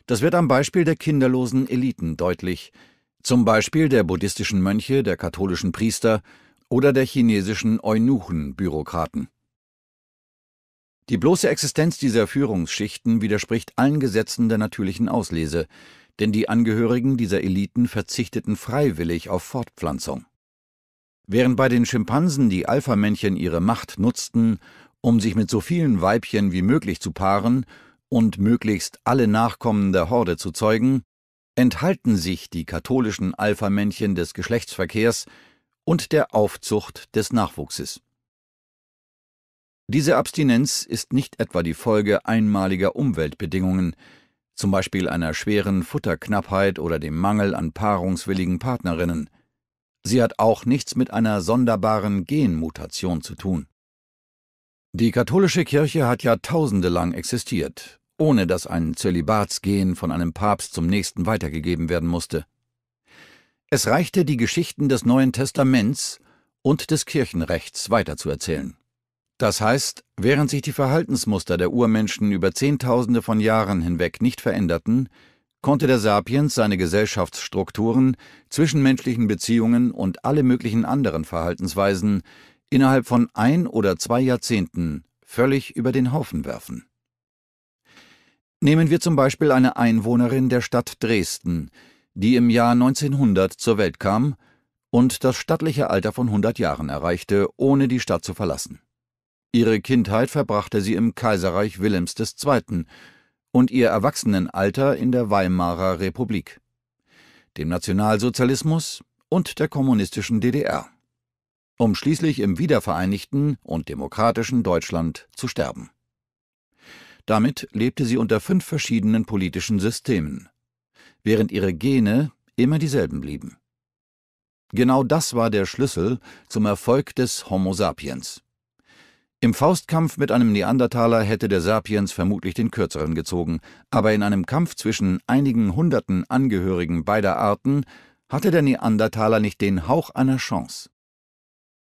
Das wird am Beispiel der kinderlosen Eliten deutlich, zum Beispiel der buddhistischen Mönche, der katholischen Priester oder der chinesischen Eunuchen-Bürokraten. Die bloße Existenz dieser Führungsschichten widerspricht allen Gesetzen der natürlichen Auslese, denn die Angehörigen dieser Eliten verzichteten freiwillig auf Fortpflanzung. Während bei den Schimpansen die Alpha-Männchen ihre Macht nutzten, um sich mit so vielen Weibchen wie möglich zu paaren und möglichst alle Nachkommen der Horde zu zeugen, enthalten sich die katholischen Alpha-Männchen des Geschlechtsverkehrs und der Aufzucht des Nachwuchses. Diese Abstinenz ist nicht etwa die Folge einmaliger Umweltbedingungen, zum Beispiel einer schweren Futterknappheit oder dem Mangel an paarungswilligen Partnerinnen. Sie hat auch nichts mit einer sonderbaren Genmutation zu tun. Die katholische Kirche hat Jahrtausende lang existiert, ohne dass ein Zölibatsgehen von einem Papst zum nächsten weitergegeben werden musste. Es reichte, die Geschichten des Neuen Testaments und des Kirchenrechts weiterzuerzählen. Das heißt, während sich die Verhaltensmuster der Urmenschen über Zehntausende von Jahren hinweg nicht veränderten, konnte der Sapiens seine Gesellschaftsstrukturen, zwischenmenschlichen Beziehungen und alle möglichen anderen Verhaltensweisen innerhalb von ein oder zwei Jahrzehnten völlig über den Haufen werfen. Nehmen wir zum Beispiel eine Einwohnerin der Stadt Dresden, die im Jahr 1900 zur Welt kam und das stattliche Alter von 100 Jahren erreichte, ohne die Stadt zu verlassen. Ihre Kindheit verbrachte sie im Kaiserreich Wilhelms II. und ihr Erwachsenenalter in der Weimarer Republik, dem Nationalsozialismus und der kommunistischen DDR, um schließlich im wiedervereinigten und demokratischen Deutschland zu sterben. Damit lebte sie unter fünf verschiedenen politischen Systemen, während ihre Gene immer dieselben blieben. Genau das war der Schlüssel zum Erfolg des Homo sapiens. Im Faustkampf mit einem Neandertaler hätte der Sapiens vermutlich den kürzeren gezogen, aber in einem Kampf zwischen einigen hunderten Angehörigen beider Arten hatte der Neandertaler nicht den Hauch einer Chance.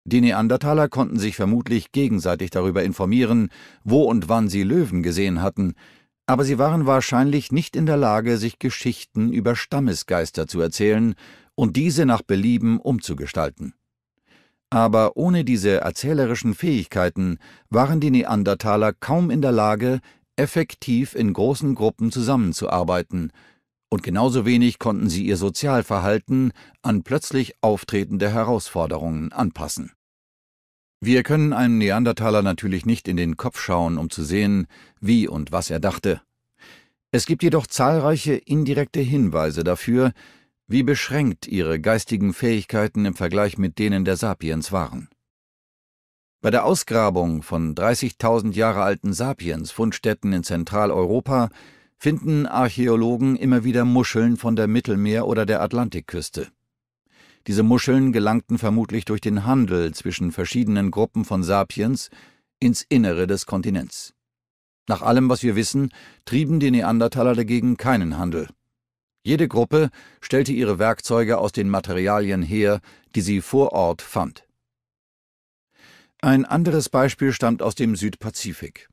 Die Neandertaler konnten sich vermutlich gegenseitig darüber informieren, wo und wann sie Löwen gesehen hatten, aber sie waren wahrscheinlich nicht in der Lage, sich Geschichten über Stammesgeister zu erzählen und diese nach Belieben umzugestalten. Aber ohne diese erzählerischen Fähigkeiten waren die Neandertaler kaum in der Lage, effektiv in großen Gruppen zusammenzuarbeiten, und genauso wenig konnten sie ihr Sozialverhalten an plötzlich auftretende Herausforderungen anpassen. Wir können einem Neandertaler natürlich nicht in den Kopf schauen, um zu sehen, wie und was er dachte. Es gibt jedoch zahlreiche indirekte Hinweise dafür, wie beschränkt ihre geistigen Fähigkeiten im Vergleich mit denen der Sapiens waren. Bei der Ausgrabung von 30.000 Jahre alten Sapiens-Fundstätten in Zentraleuropa finden Archäologen immer wieder Muscheln von der Mittelmeer- oder der Atlantikküste. Diese Muscheln gelangten vermutlich durch den Handel zwischen verschiedenen Gruppen von Sapiens ins Innere des Kontinents. Nach allem, was wir wissen, trieben die Neandertaler dagegen keinen Handel. Jede Gruppe stellte ihre Werkzeuge aus den Materialien her, die sie vor Ort fand. Ein anderes Beispiel stammt aus dem Südpazifik.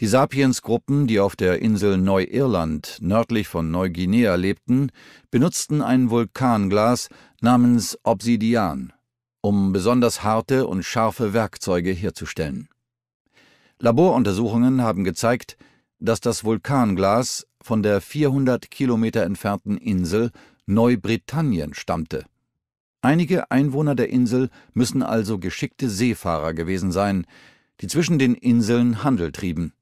Die Sapiens-Gruppen, die auf der Insel Neuirland nördlich von Neuguinea lebten, benutzten ein Vulkanglas namens Obsidian, um besonders harte und scharfe Werkzeuge herzustellen. Laboruntersuchungen haben gezeigt, dass das Vulkanglas von der 400 Kilometer entfernten Insel Neubritannien stammte. Einige Einwohner der Insel müssen also geschickte Seefahrer gewesen sein, die zwischen den Inseln Handel trieben.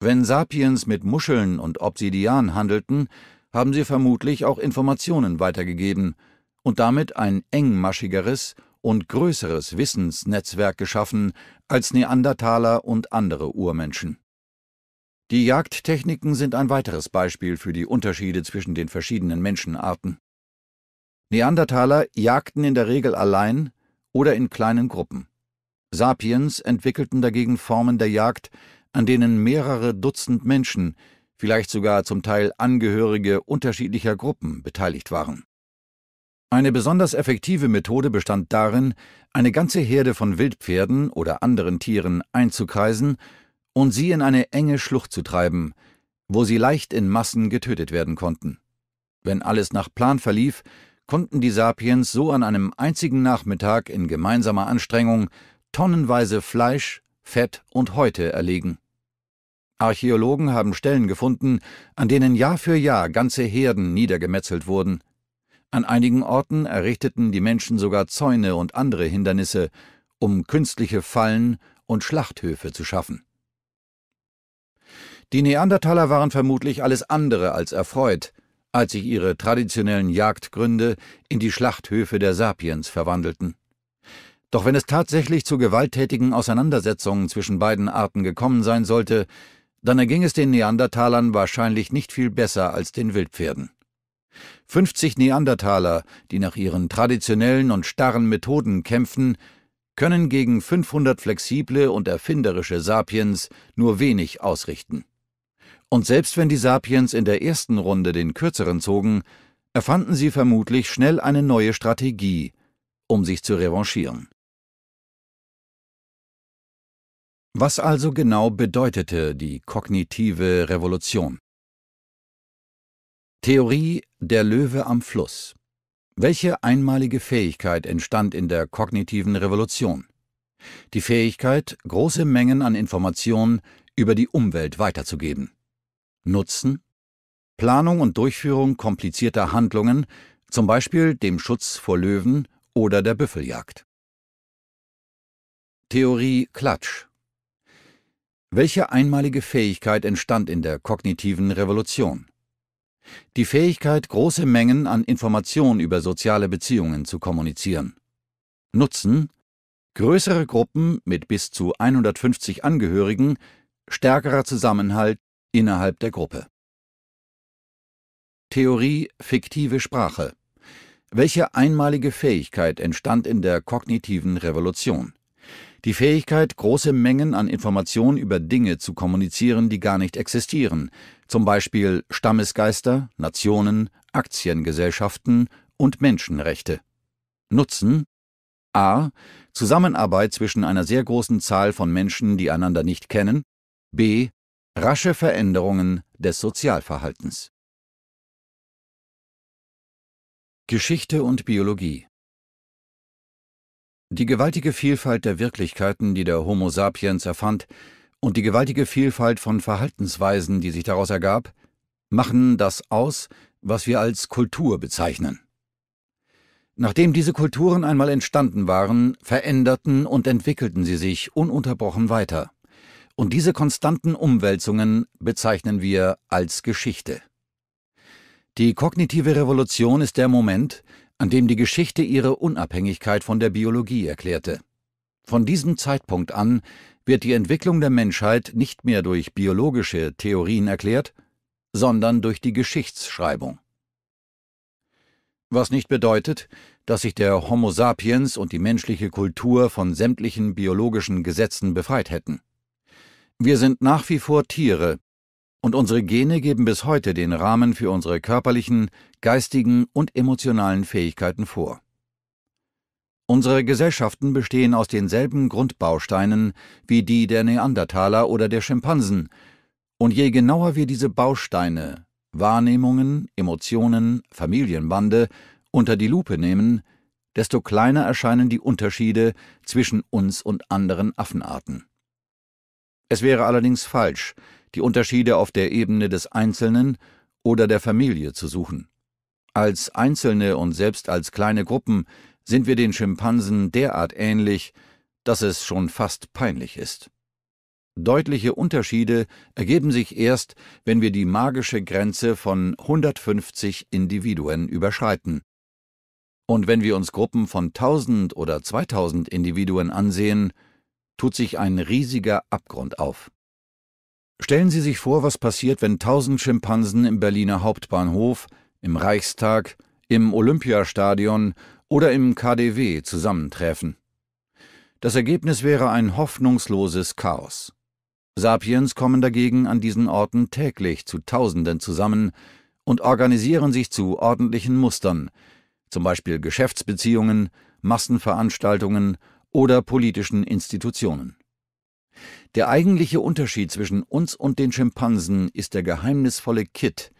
Wenn Sapiens mit Muscheln und Obsidian handelten, haben sie vermutlich auch Informationen weitergegeben und damit ein engmaschigeres und größeres Wissensnetzwerk geschaffen als Neandertaler und andere Urmenschen. Die Jagdtechniken sind ein weiteres Beispiel für die Unterschiede zwischen den verschiedenen Menschenarten. Neandertaler jagten in der Regel allein oder in kleinen Gruppen. Sapiens entwickelten dagegen Formen der Jagd, an denen mehrere Dutzend Menschen, vielleicht sogar zum Teil Angehörige unterschiedlicher Gruppen, beteiligt waren. Eine besonders effektive Methode bestand darin, eine ganze Herde von Wildpferden oder anderen Tieren einzukreisen und sie in eine enge Schlucht zu treiben, wo sie leicht in Massen getötet werden konnten. Wenn alles nach Plan verlief, konnten die Sapiens so an einem einzigen Nachmittag in gemeinsamer Anstrengung tonnenweise Fleisch, Fett und Häute erlegen. Archäologen haben Stellen gefunden, an denen Jahr für Jahr ganze Herden niedergemetzelt wurden. An einigen Orten errichteten die Menschen sogar Zäune und andere Hindernisse, um künstliche Fallen und Schlachthöfe zu schaffen. Die Neandertaler waren vermutlich alles andere als erfreut, als sich ihre traditionellen Jagdgründe in die Schlachthöfe der Sapiens verwandelten. Doch wenn es tatsächlich zu gewalttätigen Auseinandersetzungen zwischen beiden Arten gekommen sein sollte, dann erging es den Neandertalern wahrscheinlich nicht viel besser als den Wildpferden. 50 Neandertaler, die nach ihren traditionellen und starren Methoden kämpfen, können gegen 500 flexible und erfinderische Sapiens nur wenig ausrichten. Und selbst wenn die Sapiens in der ersten Runde den kürzeren zogen, erfanden sie vermutlich schnell eine neue Strategie, um sich zu revanchieren. Was also genau bedeutete die kognitive Revolution? Theorie Der Löwe am Fluss. Welche einmalige Fähigkeit entstand in der kognitiven Revolution? Die Fähigkeit, große Mengen an Informationen über die Umwelt weiterzugeben. Nutzen Planung und Durchführung komplizierter Handlungen, zum Beispiel dem Schutz vor Löwen oder der Büffeljagd. Theorie Klatsch Welche einmalige Fähigkeit entstand in der kognitiven Revolution? Die Fähigkeit, große Mengen an Informationen über soziale Beziehungen zu kommunizieren. Nutzen Größere Gruppen mit bis zu 150 Angehörigen, stärkerer Zusammenhalt innerhalb der Gruppe. Theorie fiktive Sprache. Welche einmalige Fähigkeit entstand in der kognitiven Revolution? Die Fähigkeit, große Mengen an Informationen über Dinge zu kommunizieren, die gar nicht existieren, zum Beispiel Stammesgeister, Nationen, Aktiengesellschaften und Menschenrechte. Nutzen a. Zusammenarbeit zwischen einer sehr großen Zahl von Menschen, die einander nicht kennen b. Rasche Veränderungen des Sozialverhaltens Geschichte und Biologie Die gewaltige Vielfalt der Wirklichkeiten, die der Homo sapiens erfand, und die gewaltige Vielfalt von Verhaltensweisen, die sich daraus ergab, machen das aus, was wir als Kultur bezeichnen. Nachdem diese Kulturen einmal entstanden waren, veränderten und entwickelten sie sich ununterbrochen weiter. Und diese konstanten Umwälzungen bezeichnen wir als Geschichte. Die kognitive Revolution ist der Moment, an dem die Geschichte ihre Unabhängigkeit von der Biologie erklärte. Von diesem Zeitpunkt an wird die Entwicklung der Menschheit nicht mehr durch biologische Theorien erklärt, sondern durch die Geschichtsschreibung. Was nicht bedeutet, dass sich der Homo sapiens und die menschliche Kultur von sämtlichen biologischen Gesetzen befreit hätten. Wir sind nach wie vor Tiere, und unsere Gene geben bis heute den Rahmen für unsere körperlichen, geistigen und emotionalen Fähigkeiten vor. Unsere Gesellschaften bestehen aus denselben Grundbausteinen wie die der Neandertaler oder der Schimpansen, und je genauer wir diese Bausteine, Wahrnehmungen, Emotionen, Familienbande unter die Lupe nehmen, desto kleiner erscheinen die Unterschiede zwischen uns und anderen Affenarten. Es wäre allerdings falsch, die Unterschiede auf der Ebene des Einzelnen oder der Familie zu suchen. Als Einzelne und selbst als kleine Gruppen sind wir den Schimpansen derart ähnlich, dass es schon fast peinlich ist. Deutliche Unterschiede ergeben sich erst, wenn wir die magische Grenze von 150 Individuen überschreiten. Und wenn wir uns Gruppen von 1000 oder 2000 Individuen ansehen, tut sich ein riesiger Abgrund auf. Stellen Sie sich vor, was passiert, wenn tausend Schimpansen im Berliner Hauptbahnhof, im Reichstag, im Olympiastadion oder im KDW zusammentreffen. Das Ergebnis wäre ein hoffnungsloses Chaos. Sapiens kommen dagegen an diesen Orten täglich zu Tausenden zusammen und organisieren sich zu ordentlichen Mustern, zum Beispiel Geschäftsbeziehungen, Massenveranstaltungen oder politischen Institutionen. Der eigentliche Unterschied zwischen uns und den Schimpansen ist der geheimnisvolle Kitt,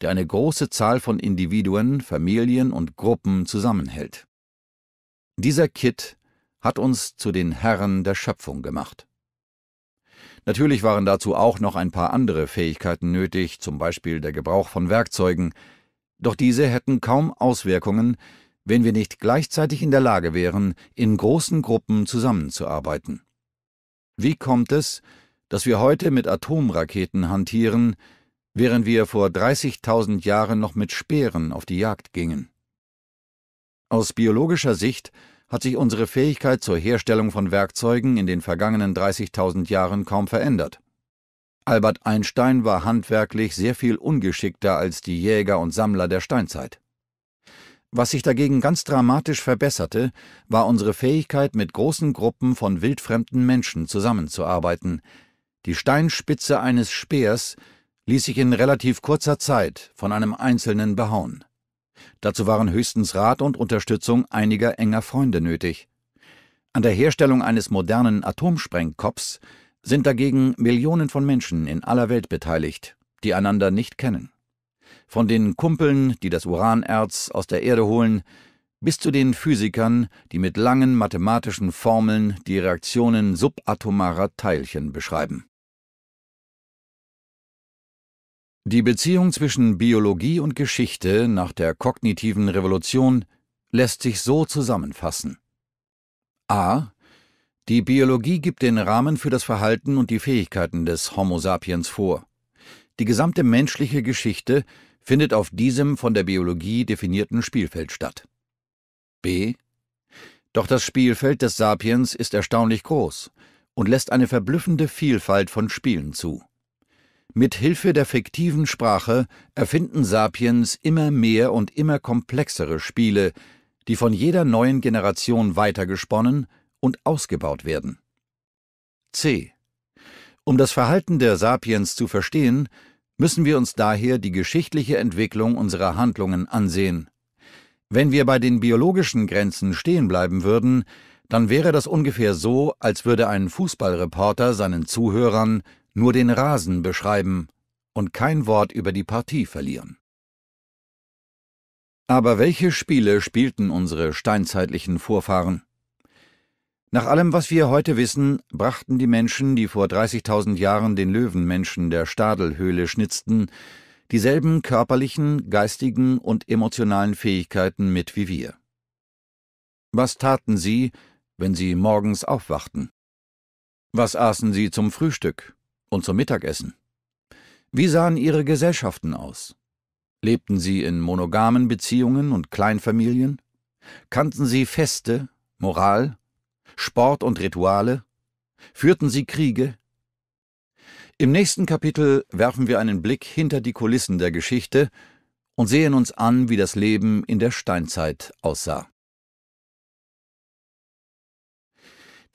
der eine große Zahl von Individuen, Familien und Gruppen zusammenhält. Dieser Kitt hat uns zu den Herren der Schöpfung gemacht. Natürlich waren dazu auch noch ein paar andere Fähigkeiten nötig, zum Beispiel der Gebrauch von Werkzeugen, doch diese hätten kaum Auswirkungen, wenn wir nicht gleichzeitig in der Lage wären, in großen Gruppen zusammenzuarbeiten. Wie kommt es, dass wir heute mit Atomraketen hantieren, während wir vor 30.000 Jahren noch mit Speeren auf die Jagd gingen? Aus biologischer Sicht hat sich unsere Fähigkeit zur Herstellung von Werkzeugen in den vergangenen 30.000 Jahren kaum verändert. Albert Einstein war handwerklich sehr viel ungeschickter als die Jäger und Sammler der Steinzeit. Was sich dagegen ganz dramatisch verbesserte, war unsere Fähigkeit, mit großen Gruppen von wildfremden Menschen zusammenzuarbeiten. Die Steinspitze eines Speers ließ sich in relativ kurzer Zeit von einem Einzelnen behauen. Dazu waren höchstens Rat und Unterstützung einiger enger Freunde nötig. An der Herstellung eines modernen Atomsprengkopfs sind dagegen Millionen von Menschen in aller Welt beteiligt, die einander nicht kennen von den Kumpeln, die das Uranerz aus der Erde holen, bis zu den Physikern, die mit langen mathematischen Formeln die Reaktionen subatomarer Teilchen beschreiben. Die Beziehung zwischen Biologie und Geschichte nach der kognitiven Revolution lässt sich so zusammenfassen. A. Die Biologie gibt den Rahmen für das Verhalten und die Fähigkeiten des Homo sapiens vor. Die gesamte menschliche Geschichte findet auf diesem von der Biologie definierten Spielfeld statt. B. Doch das Spielfeld des Sapiens ist erstaunlich groß und lässt eine verblüffende Vielfalt von Spielen zu. Mit Hilfe der fiktiven Sprache erfinden Sapiens immer mehr und immer komplexere Spiele, die von jeder neuen Generation weitergesponnen und ausgebaut werden. C. Um das Verhalten der Sapiens zu verstehen, müssen wir uns daher die geschichtliche Entwicklung unserer Handlungen ansehen. Wenn wir bei den biologischen Grenzen stehen bleiben würden, dann wäre das ungefähr so, als würde ein Fußballreporter seinen Zuhörern nur den Rasen beschreiben und kein Wort über die Partie verlieren. Aber welche Spiele spielten unsere steinzeitlichen Vorfahren? Nach allem, was wir heute wissen, brachten die Menschen, die vor 30.000 Jahren den Löwenmenschen der Stadelhöhle schnitzten, dieselben körperlichen, geistigen und emotionalen Fähigkeiten mit wie wir. Was taten sie, wenn sie morgens aufwachten? Was aßen sie zum Frühstück und zum Mittagessen? Wie sahen ihre Gesellschaften aus? Lebten sie in monogamen Beziehungen und Kleinfamilien? Kannten sie Feste, Moral Sport und Rituale? Führten sie Kriege? Im nächsten Kapitel werfen wir einen Blick hinter die Kulissen der Geschichte und sehen uns an, wie das Leben in der Steinzeit aussah.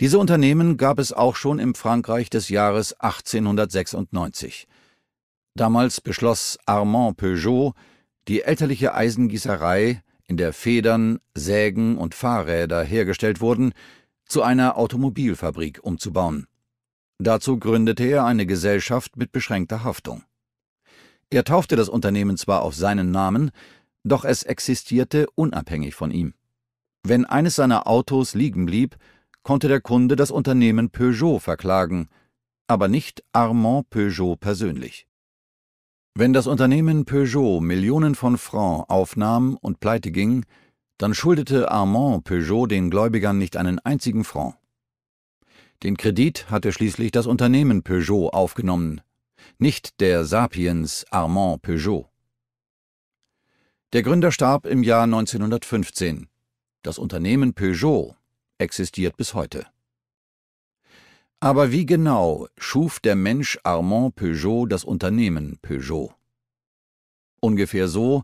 Diese Unternehmen gab es auch schon im Frankreich des Jahres 1896. Damals beschloss Armand Peugeot, die elterliche Eisengießerei, in der Federn, Sägen und Fahrräder hergestellt wurden, zu einer Automobilfabrik umzubauen. Dazu gründete er eine Gesellschaft mit beschränkter Haftung. Er taufte das Unternehmen zwar auf seinen Namen, doch es existierte unabhängig von ihm. Wenn eines seiner Autos liegen blieb, konnte der Kunde das Unternehmen Peugeot verklagen, aber nicht Armand Peugeot persönlich. Wenn das Unternehmen Peugeot Millionen von Francs aufnahm und pleite ging, dann schuldete Armand Peugeot den Gläubigern nicht einen einzigen Franc. Den Kredit hatte schließlich das Unternehmen Peugeot aufgenommen, nicht der Sapiens Armand Peugeot. Der Gründer starb im Jahr 1915. Das Unternehmen Peugeot existiert bis heute. Aber wie genau schuf der Mensch Armand Peugeot das Unternehmen Peugeot? Ungefähr so,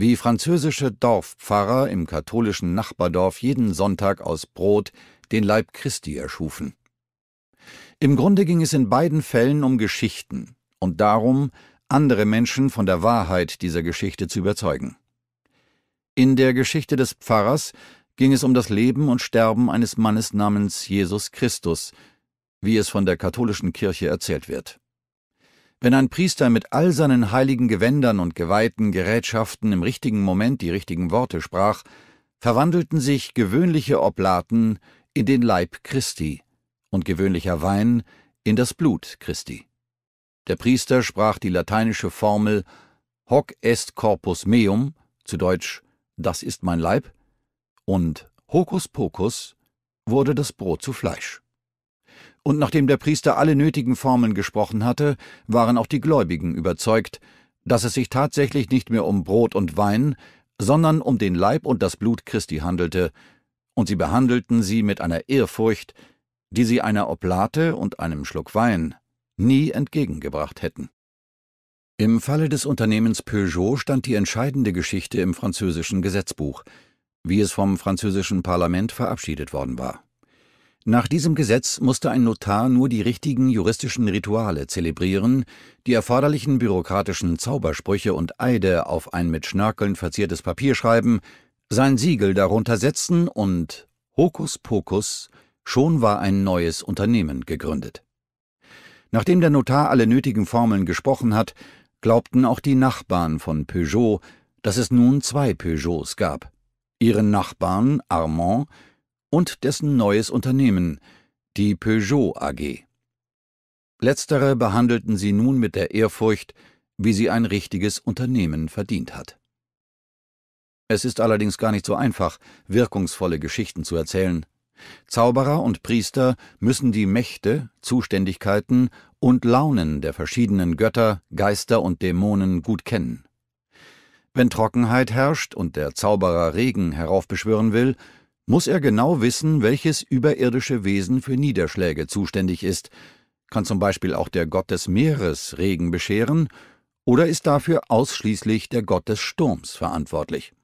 wie französische Dorfpfarrer im katholischen Nachbardorf jeden Sonntag aus Brot den Leib Christi erschufen. Im Grunde ging es in beiden Fällen um Geschichten und darum, andere Menschen von der Wahrheit dieser Geschichte zu überzeugen. In der Geschichte des Pfarrers ging es um das Leben und Sterben eines Mannes namens Jesus Christus, wie es von der katholischen Kirche erzählt wird. Wenn ein Priester mit all seinen heiligen Gewändern und geweihten Gerätschaften im richtigen Moment die richtigen Worte sprach, verwandelten sich gewöhnliche Oblaten in den Leib Christi und gewöhnlicher Wein in das Blut Christi. Der Priester sprach die lateinische Formel Hoc est corpus meum, zu Deutsch Das ist mein Leib, und Hokus pokus wurde das Brot zu Fleisch und nachdem der Priester alle nötigen Formeln gesprochen hatte, waren auch die Gläubigen überzeugt, dass es sich tatsächlich nicht mehr um Brot und Wein, sondern um den Leib und das Blut Christi handelte, und sie behandelten sie mit einer Ehrfurcht, die sie einer Oblate und einem Schluck Wein nie entgegengebracht hätten. Im Falle des Unternehmens Peugeot stand die entscheidende Geschichte im französischen Gesetzbuch, wie es vom französischen Parlament verabschiedet worden war. Nach diesem Gesetz musste ein Notar nur die richtigen juristischen Rituale zelebrieren, die erforderlichen bürokratischen Zaubersprüche und Eide auf ein mit Schnörkeln verziertes Papier schreiben, sein Siegel darunter setzen und Hokuspokus, schon war ein neues Unternehmen gegründet. Nachdem der Notar alle nötigen Formeln gesprochen hat, glaubten auch die Nachbarn von Peugeot, dass es nun zwei Peugeots gab. Ihren Nachbarn, Armand, und dessen neues Unternehmen, die Peugeot AG. Letztere behandelten sie nun mit der Ehrfurcht, wie sie ein richtiges Unternehmen verdient hat. Es ist allerdings gar nicht so einfach, wirkungsvolle Geschichten zu erzählen. Zauberer und Priester müssen die Mächte, Zuständigkeiten und Launen der verschiedenen Götter, Geister und Dämonen gut kennen. Wenn Trockenheit herrscht und der Zauberer Regen heraufbeschwören will, muss er genau wissen, welches überirdische Wesen für Niederschläge zuständig ist. Kann zum Beispiel auch der Gott des Meeres Regen bescheren oder ist dafür ausschließlich der Gott des Sturms verantwortlich?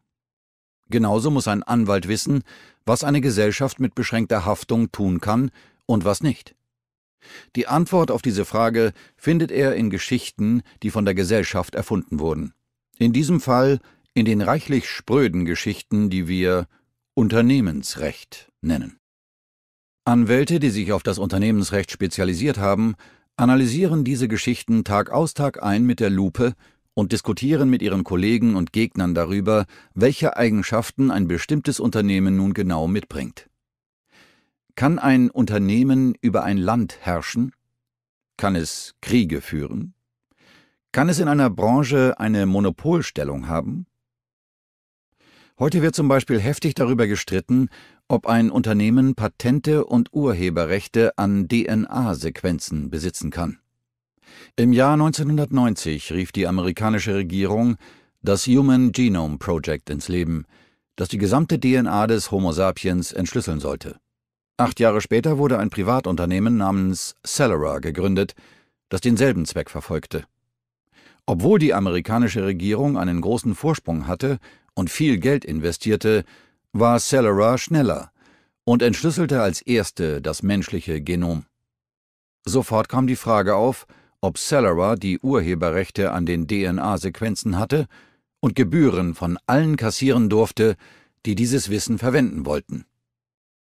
Genauso muss ein Anwalt wissen, was eine Gesellschaft mit beschränkter Haftung tun kann und was nicht. Die Antwort auf diese Frage findet er in Geschichten, die von der Gesellschaft erfunden wurden. In diesem Fall in den reichlich spröden Geschichten, die wir Unternehmensrecht nennen. Anwälte, die sich auf das Unternehmensrecht spezialisiert haben, analysieren diese Geschichten Tag aus Tag ein mit der Lupe und diskutieren mit ihren Kollegen und Gegnern darüber, welche Eigenschaften ein bestimmtes Unternehmen nun genau mitbringt. Kann ein Unternehmen über ein Land herrschen? Kann es Kriege führen? Kann es in einer Branche eine Monopolstellung haben? Heute wird zum Beispiel heftig darüber gestritten, ob ein Unternehmen Patente und Urheberrechte an DNA-Sequenzen besitzen kann. Im Jahr 1990 rief die amerikanische Regierung das Human Genome Project ins Leben, das die gesamte DNA des Homo sapiens entschlüsseln sollte. Acht Jahre später wurde ein Privatunternehmen namens Celera gegründet, das denselben Zweck verfolgte. Obwohl die amerikanische Regierung einen großen Vorsprung hatte und viel Geld investierte, war Celera schneller und entschlüsselte als erste das menschliche Genom. Sofort kam die Frage auf, ob Celera die Urheberrechte an den DNA-Sequenzen hatte und Gebühren von allen kassieren durfte, die dieses Wissen verwenden wollten.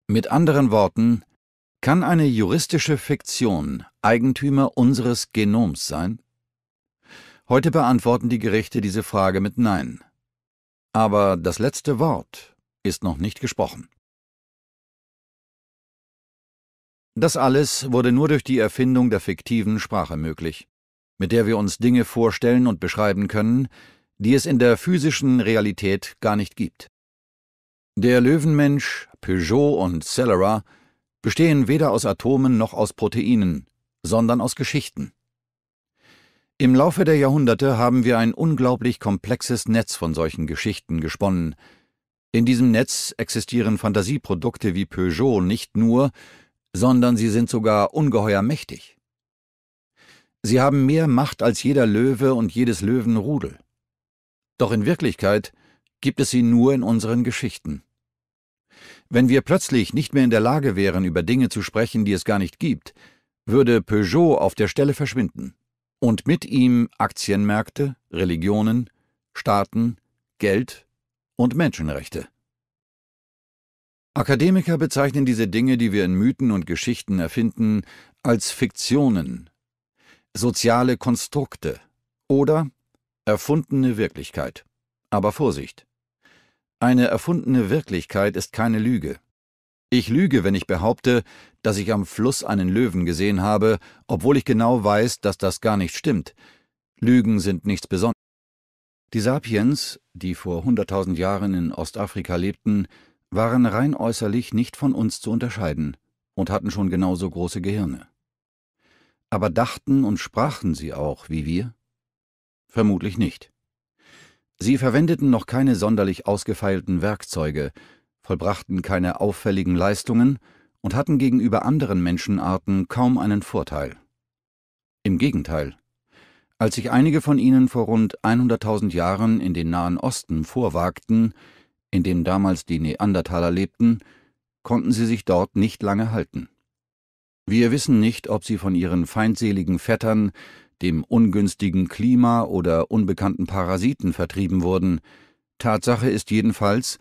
Mit anderen Worten, kann eine juristische Fiktion Eigentümer unseres Genoms sein? Heute beantworten die Gerichte diese Frage mit Nein. Aber das letzte Wort ist noch nicht gesprochen. Das alles wurde nur durch die Erfindung der fiktiven Sprache möglich, mit der wir uns Dinge vorstellen und beschreiben können, die es in der physischen Realität gar nicht gibt. Der Löwenmensch, Peugeot und Celera bestehen weder aus Atomen noch aus Proteinen, sondern aus Geschichten. Im Laufe der Jahrhunderte haben wir ein unglaublich komplexes Netz von solchen Geschichten gesponnen. In diesem Netz existieren Fantasieprodukte wie Peugeot nicht nur, sondern sie sind sogar ungeheuer mächtig. Sie haben mehr Macht als jeder Löwe und jedes Löwenrudel. Doch in Wirklichkeit gibt es sie nur in unseren Geschichten. Wenn wir plötzlich nicht mehr in der Lage wären, über Dinge zu sprechen, die es gar nicht gibt, würde Peugeot auf der Stelle verschwinden und mit ihm Aktienmärkte, Religionen, Staaten, Geld und Menschenrechte. Akademiker bezeichnen diese Dinge, die wir in Mythen und Geschichten erfinden, als Fiktionen, soziale Konstrukte oder erfundene Wirklichkeit. Aber Vorsicht! Eine erfundene Wirklichkeit ist keine Lüge. Ich lüge, wenn ich behaupte, dass ich am Fluss einen Löwen gesehen habe, obwohl ich genau weiß, dass das gar nicht stimmt. Lügen sind nichts Besonderes. Die Sapiens, die vor hunderttausend Jahren in Ostafrika lebten, waren rein äußerlich nicht von uns zu unterscheiden und hatten schon genauso große Gehirne. Aber dachten und sprachen sie auch wie wir? Vermutlich nicht. Sie verwendeten noch keine sonderlich ausgefeilten Werkzeuge, vollbrachten keine auffälligen Leistungen und hatten gegenüber anderen Menschenarten kaum einen Vorteil. Im Gegenteil. Als sich einige von ihnen vor rund 100.000 Jahren in den Nahen Osten vorwagten, in dem damals die Neandertaler lebten, konnten sie sich dort nicht lange halten. Wir wissen nicht, ob sie von ihren feindseligen Vettern, dem ungünstigen Klima oder unbekannten Parasiten vertrieben wurden. Tatsache ist jedenfalls,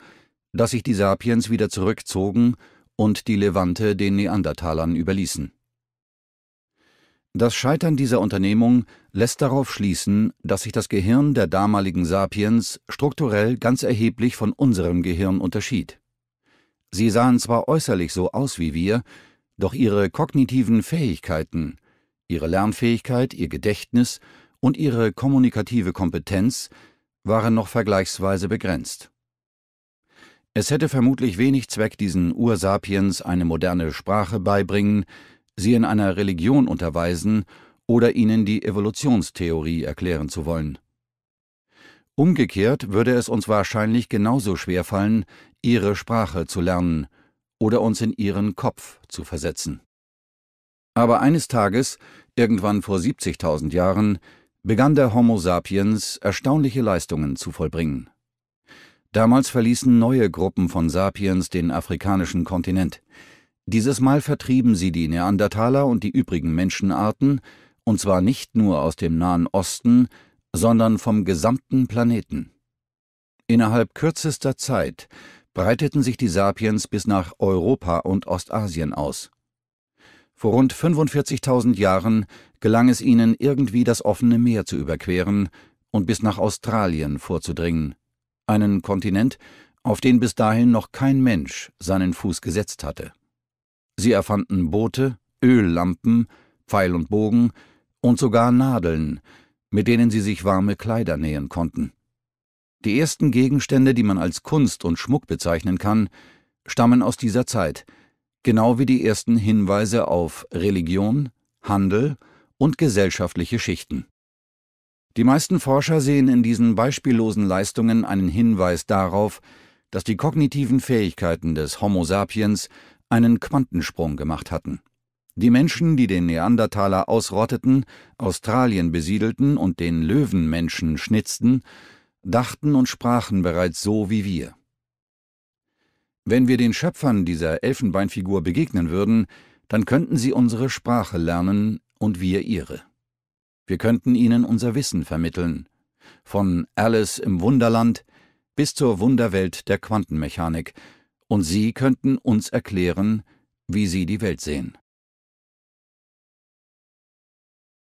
dass sich die Sapiens wieder zurückzogen und die Levante den Neandertalern überließen. Das Scheitern dieser Unternehmung lässt darauf schließen, dass sich das Gehirn der damaligen Sapiens strukturell ganz erheblich von unserem Gehirn unterschied. Sie sahen zwar äußerlich so aus wie wir, doch ihre kognitiven Fähigkeiten, ihre Lernfähigkeit, ihr Gedächtnis und ihre kommunikative Kompetenz waren noch vergleichsweise begrenzt. Es hätte vermutlich wenig Zweck, diesen Ursapiens eine moderne Sprache beibringen, sie in einer Religion unterweisen oder ihnen die Evolutionstheorie erklären zu wollen. Umgekehrt würde es uns wahrscheinlich genauso schwer fallen, ihre Sprache zu lernen oder uns in ihren Kopf zu versetzen. Aber eines Tages, irgendwann vor 70.000 Jahren, begann der Homo sapiens erstaunliche Leistungen zu vollbringen. Damals verließen neue Gruppen von Sapiens den afrikanischen Kontinent. Dieses Mal vertrieben sie die Neandertaler und die übrigen Menschenarten, und zwar nicht nur aus dem Nahen Osten, sondern vom gesamten Planeten. Innerhalb kürzester Zeit breiteten sich die Sapiens bis nach Europa und Ostasien aus. Vor rund 45.000 Jahren gelang es ihnen, irgendwie das offene Meer zu überqueren und bis nach Australien vorzudringen einen Kontinent, auf den bis dahin noch kein Mensch seinen Fuß gesetzt hatte. Sie erfanden Boote, Öllampen, Pfeil und Bogen und sogar Nadeln, mit denen sie sich warme Kleider nähen konnten. Die ersten Gegenstände, die man als Kunst und Schmuck bezeichnen kann, stammen aus dieser Zeit, genau wie die ersten Hinweise auf Religion, Handel und gesellschaftliche Schichten die meisten Forscher sehen in diesen beispiellosen Leistungen einen Hinweis darauf, dass die kognitiven Fähigkeiten des Homo sapiens einen Quantensprung gemacht hatten. Die Menschen, die den Neandertaler ausrotteten, Australien besiedelten und den Löwenmenschen schnitzten, dachten und sprachen bereits so wie wir. Wenn wir den Schöpfern dieser Elfenbeinfigur begegnen würden, dann könnten sie unsere Sprache lernen und wir ihre. Wir könnten ihnen unser Wissen vermitteln. Von Alice im Wunderland bis zur Wunderwelt der Quantenmechanik. Und sie könnten uns erklären, wie sie die Welt sehen.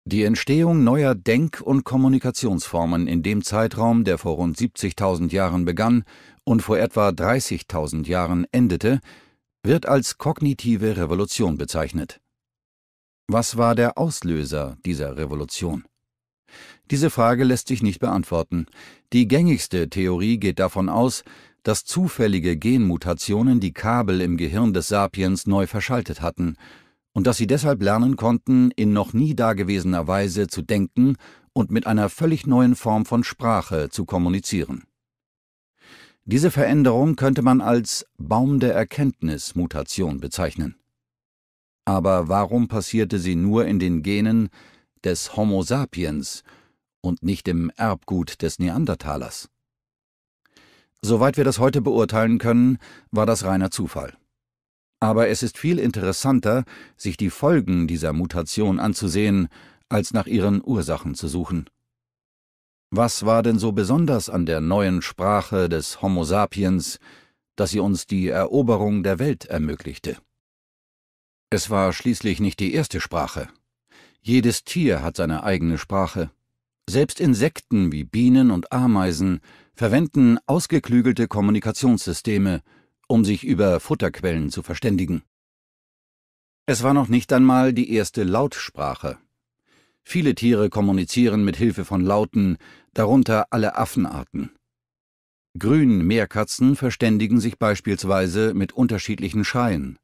Die Entstehung neuer Denk- und Kommunikationsformen in dem Zeitraum, der vor rund 70.000 Jahren begann und vor etwa 30.000 Jahren endete, wird als kognitive Revolution bezeichnet. Was war der Auslöser dieser Revolution? Diese Frage lässt sich nicht beantworten. Die gängigste Theorie geht davon aus, dass zufällige Genmutationen die Kabel im Gehirn des Sapiens neu verschaltet hatten und dass sie deshalb lernen konnten, in noch nie dagewesener Weise zu denken und mit einer völlig neuen Form von Sprache zu kommunizieren. Diese Veränderung könnte man als Baum der Erkenntnis Mutation bezeichnen. Aber warum passierte sie nur in den Genen des Homo sapiens und nicht im Erbgut des Neandertalers? Soweit wir das heute beurteilen können, war das reiner Zufall. Aber es ist viel interessanter, sich die Folgen dieser Mutation anzusehen, als nach ihren Ursachen zu suchen. Was war denn so besonders an der neuen Sprache des Homo sapiens, dass sie uns die Eroberung der Welt ermöglichte? Es war schließlich nicht die erste Sprache. Jedes Tier hat seine eigene Sprache. Selbst Insekten wie Bienen und Ameisen verwenden ausgeklügelte Kommunikationssysteme, um sich über Futterquellen zu verständigen. Es war noch nicht einmal die erste Lautsprache. Viele Tiere kommunizieren mit Hilfe von Lauten, darunter alle Affenarten. Grün-Meerkatzen verständigen sich beispielsweise mit unterschiedlichen Schreien.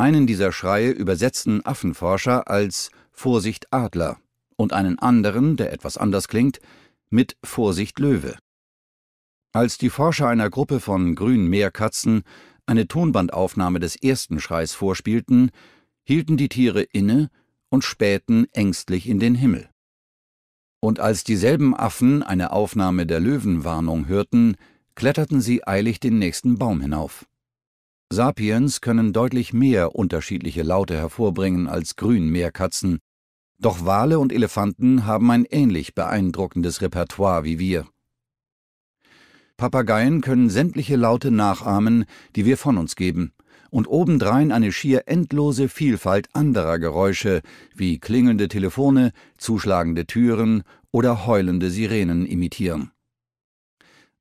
Einen dieser Schreie übersetzten Affenforscher als Vorsicht Adler und einen anderen, der etwas anders klingt, mit Vorsicht Löwe. Als die Forscher einer Gruppe von grünen Meerkatzen eine Tonbandaufnahme des ersten Schreis vorspielten, hielten die Tiere inne und spähten ängstlich in den Himmel. Und als dieselben Affen eine Aufnahme der Löwenwarnung hörten, kletterten sie eilig den nächsten Baum hinauf. Sapiens können deutlich mehr unterschiedliche Laute hervorbringen als Grünmeerkatzen, doch Wale und Elefanten haben ein ähnlich beeindruckendes Repertoire wie wir. Papageien können sämtliche Laute nachahmen, die wir von uns geben, und obendrein eine schier endlose Vielfalt anderer Geräusche wie klingelnde Telefone, zuschlagende Türen oder heulende Sirenen imitieren.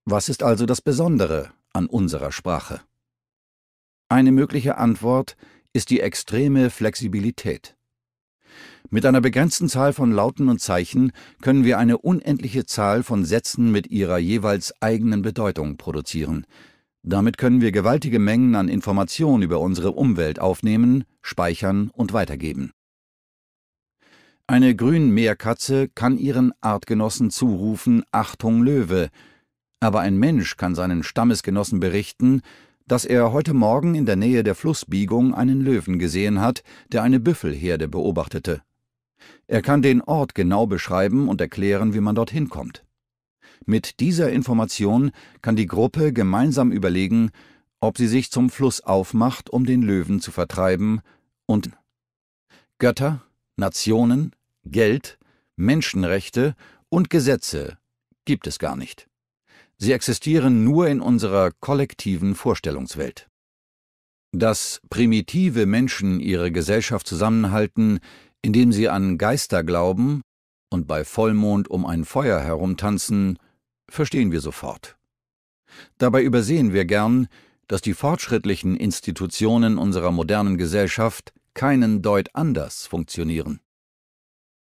Was ist also das Besondere an unserer Sprache? Eine mögliche Antwort ist die extreme Flexibilität. Mit einer begrenzten Zahl von Lauten und Zeichen können wir eine unendliche Zahl von Sätzen mit ihrer jeweils eigenen Bedeutung produzieren. Damit können wir gewaltige Mengen an Informationen über unsere Umwelt aufnehmen, speichern und weitergeben. Eine Grünmeerkatze kann ihren Artgenossen zurufen Achtung Löwe, aber ein Mensch kann seinen Stammesgenossen berichten, dass er heute Morgen in der Nähe der Flussbiegung einen Löwen gesehen hat, der eine Büffelherde beobachtete. Er kann den Ort genau beschreiben und erklären, wie man dorthin kommt. Mit dieser Information kann die Gruppe gemeinsam überlegen, ob sie sich zum Fluss aufmacht, um den Löwen zu vertreiben, und Götter, Nationen, Geld, Menschenrechte und Gesetze gibt es gar nicht. Sie existieren nur in unserer kollektiven Vorstellungswelt. Dass primitive Menschen ihre Gesellschaft zusammenhalten, indem sie an Geister glauben und bei Vollmond um ein Feuer herumtanzen, verstehen wir sofort. Dabei übersehen wir gern, dass die fortschrittlichen Institutionen unserer modernen Gesellschaft keinen Deut anders funktionieren.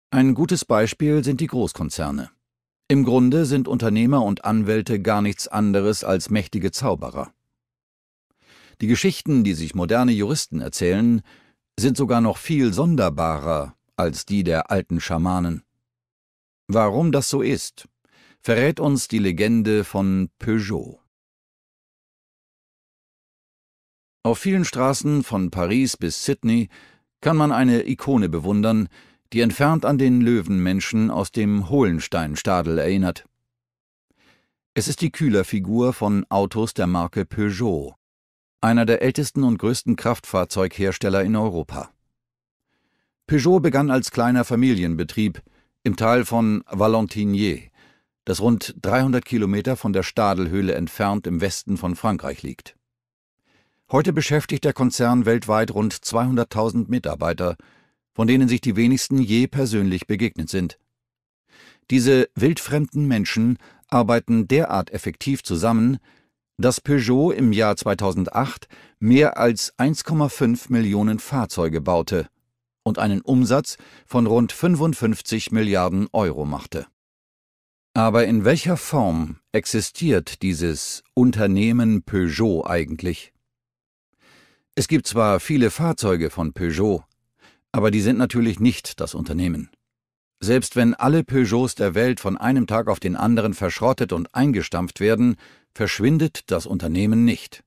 Ein gutes Beispiel sind die Großkonzerne. Im Grunde sind Unternehmer und Anwälte gar nichts anderes als mächtige Zauberer. Die Geschichten, die sich moderne Juristen erzählen, sind sogar noch viel sonderbarer als die der alten Schamanen. Warum das so ist, verrät uns die Legende von Peugeot. Auf vielen Straßen von Paris bis Sydney kann man eine Ikone bewundern, die entfernt an den Löwenmenschen aus dem Hohlensteinstadel erinnert. Es ist die Kühlerfigur von Autos der Marke Peugeot, einer der ältesten und größten Kraftfahrzeughersteller in Europa. Peugeot begann als kleiner Familienbetrieb im Tal von Valentinier, das rund 300 Kilometer von der Stadelhöhle entfernt im Westen von Frankreich liegt. Heute beschäftigt der Konzern weltweit rund 200.000 Mitarbeiter von denen sich die wenigsten je persönlich begegnet sind. Diese wildfremden Menschen arbeiten derart effektiv zusammen, dass Peugeot im Jahr 2008 mehr als 1,5 Millionen Fahrzeuge baute und einen Umsatz von rund 55 Milliarden Euro machte. Aber in welcher Form existiert dieses Unternehmen Peugeot eigentlich? Es gibt zwar viele Fahrzeuge von Peugeot, aber die sind natürlich nicht das Unternehmen. Selbst wenn alle Peugeots der Welt von einem Tag auf den anderen verschrottet und eingestampft werden, verschwindet das Unternehmen nicht.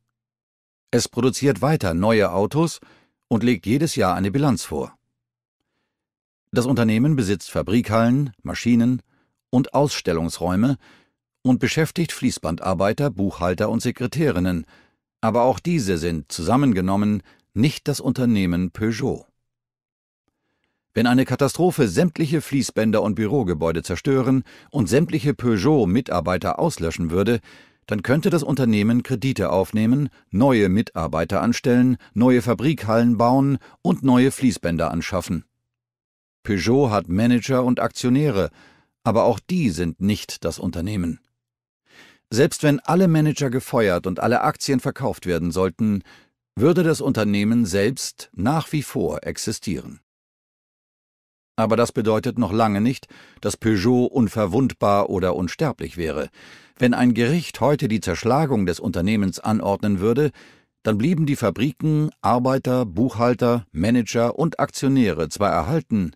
Es produziert weiter neue Autos und legt jedes Jahr eine Bilanz vor. Das Unternehmen besitzt Fabrikhallen, Maschinen und Ausstellungsräume und beschäftigt Fließbandarbeiter, Buchhalter und Sekretärinnen, aber auch diese sind zusammengenommen nicht das Unternehmen Peugeot. Wenn eine Katastrophe sämtliche Fließbänder und Bürogebäude zerstören und sämtliche Peugeot-Mitarbeiter auslöschen würde, dann könnte das Unternehmen Kredite aufnehmen, neue Mitarbeiter anstellen, neue Fabrikhallen bauen und neue Fließbänder anschaffen. Peugeot hat Manager und Aktionäre, aber auch die sind nicht das Unternehmen. Selbst wenn alle Manager gefeuert und alle Aktien verkauft werden sollten, würde das Unternehmen selbst nach wie vor existieren. Aber das bedeutet noch lange nicht, dass Peugeot unverwundbar oder unsterblich wäre. Wenn ein Gericht heute die Zerschlagung des Unternehmens anordnen würde, dann blieben die Fabriken, Arbeiter, Buchhalter, Manager und Aktionäre zwar erhalten,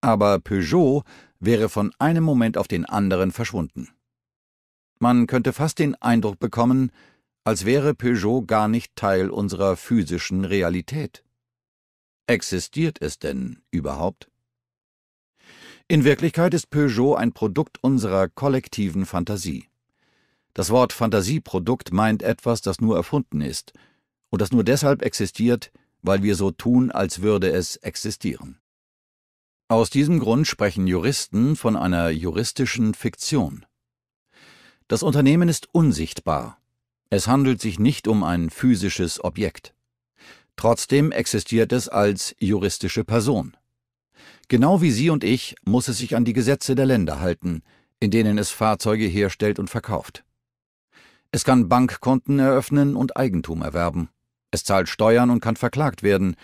aber Peugeot wäre von einem Moment auf den anderen verschwunden. Man könnte fast den Eindruck bekommen, als wäre Peugeot gar nicht Teil unserer physischen Realität. Existiert es denn überhaupt? In Wirklichkeit ist Peugeot ein Produkt unserer kollektiven Fantasie. Das Wort Fantasieprodukt meint etwas, das nur erfunden ist und das nur deshalb existiert, weil wir so tun, als würde es existieren. Aus diesem Grund sprechen Juristen von einer juristischen Fiktion. Das Unternehmen ist unsichtbar. Es handelt sich nicht um ein physisches Objekt. Trotzdem existiert es als juristische Person. Genau wie Sie und ich muss es sich an die Gesetze der Länder halten, in denen es Fahrzeuge herstellt und verkauft. Es kann Bankkonten eröffnen und Eigentum erwerben. Es zahlt Steuern und kann verklagt werden,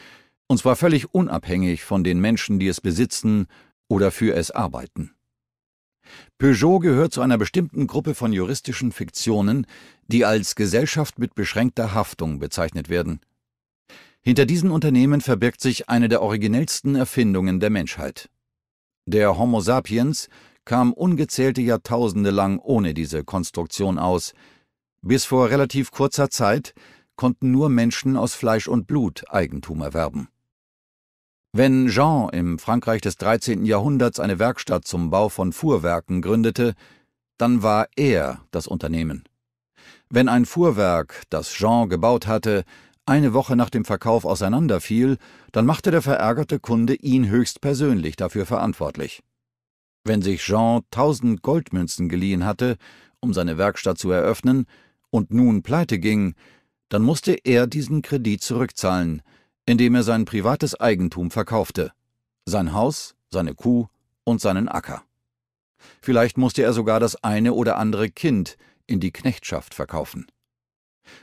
und zwar völlig unabhängig von den Menschen, die es besitzen oder für es arbeiten. Peugeot gehört zu einer bestimmten Gruppe von juristischen Fiktionen, die als Gesellschaft mit beschränkter Haftung bezeichnet werden – hinter diesen Unternehmen verbirgt sich eine der originellsten Erfindungen der Menschheit. Der Homo sapiens kam ungezählte Jahrtausende lang ohne diese Konstruktion aus. Bis vor relativ kurzer Zeit konnten nur Menschen aus Fleisch und Blut Eigentum erwerben. Wenn Jean im Frankreich des 13. Jahrhunderts eine Werkstatt zum Bau von Fuhrwerken gründete, dann war er das Unternehmen. Wenn ein Fuhrwerk, das Jean gebaut hatte, eine Woche nach dem Verkauf auseinanderfiel, dann machte der verärgerte Kunde ihn höchstpersönlich dafür verantwortlich. Wenn sich Jean tausend Goldmünzen geliehen hatte, um seine Werkstatt zu eröffnen, und nun pleite ging, dann musste er diesen Kredit zurückzahlen, indem er sein privates Eigentum verkaufte, sein Haus, seine Kuh und seinen Acker. Vielleicht musste er sogar das eine oder andere Kind in die Knechtschaft verkaufen.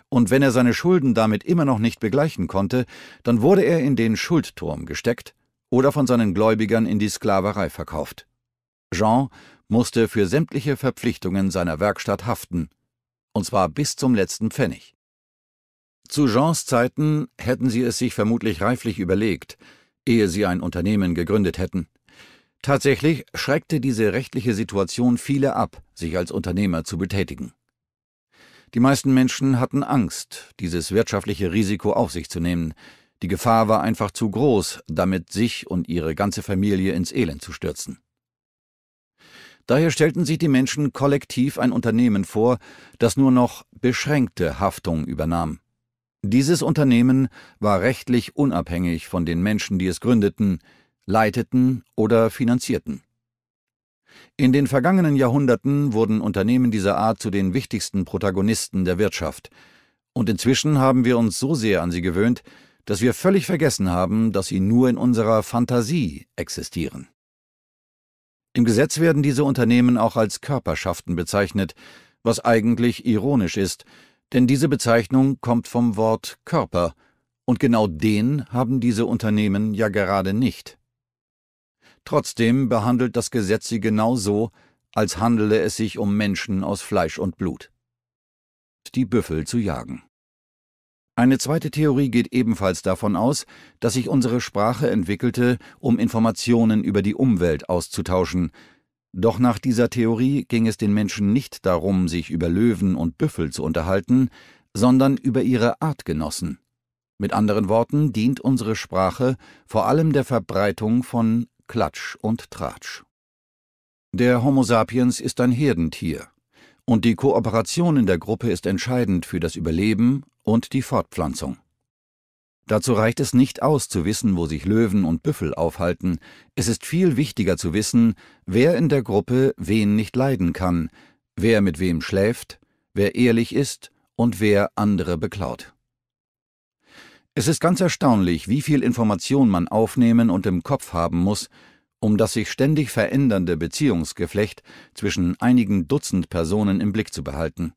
Und wenn er seine Schulden damit immer noch nicht begleichen konnte, dann wurde er in den Schuldturm gesteckt oder von seinen Gläubigern in die Sklaverei verkauft. Jean musste für sämtliche Verpflichtungen seiner Werkstatt haften, und zwar bis zum letzten Pfennig. Zu Jeans Zeiten hätten sie es sich vermutlich reiflich überlegt, ehe sie ein Unternehmen gegründet hätten. Tatsächlich schreckte diese rechtliche Situation viele ab, sich als Unternehmer zu betätigen. Die meisten Menschen hatten Angst, dieses wirtschaftliche Risiko auf sich zu nehmen. Die Gefahr war einfach zu groß, damit sich und ihre ganze Familie ins Elend zu stürzen. Daher stellten sich die Menschen kollektiv ein Unternehmen vor, das nur noch beschränkte Haftung übernahm. Dieses Unternehmen war rechtlich unabhängig von den Menschen, die es gründeten, leiteten oder finanzierten. In den vergangenen Jahrhunderten wurden Unternehmen dieser Art zu den wichtigsten Protagonisten der Wirtschaft. Und inzwischen haben wir uns so sehr an sie gewöhnt, dass wir völlig vergessen haben, dass sie nur in unserer Fantasie existieren. Im Gesetz werden diese Unternehmen auch als Körperschaften bezeichnet, was eigentlich ironisch ist, denn diese Bezeichnung kommt vom Wort Körper, und genau den haben diese Unternehmen ja gerade nicht. Trotzdem behandelt das Gesetz sie genau so, als handele es sich um Menschen aus Fleisch und Blut. Die Büffel zu jagen. Eine zweite Theorie geht ebenfalls davon aus, dass sich unsere Sprache entwickelte, um Informationen über die Umwelt auszutauschen. Doch nach dieser Theorie ging es den Menschen nicht darum, sich über Löwen und Büffel zu unterhalten, sondern über ihre Artgenossen. Mit anderen Worten dient unsere Sprache vor allem der Verbreitung von Klatsch und Tratsch. Der Homo sapiens ist ein Herdentier, und die Kooperation in der Gruppe ist entscheidend für das Überleben und die Fortpflanzung. Dazu reicht es nicht aus, zu wissen, wo sich Löwen und Büffel aufhalten, es ist viel wichtiger zu wissen, wer in der Gruppe wen nicht leiden kann, wer mit wem schläft, wer ehrlich ist und wer andere beklaut. Es ist ganz erstaunlich, wie viel Information man aufnehmen und im Kopf haben muss, um das sich ständig verändernde Beziehungsgeflecht zwischen einigen Dutzend Personen im Blick zu behalten.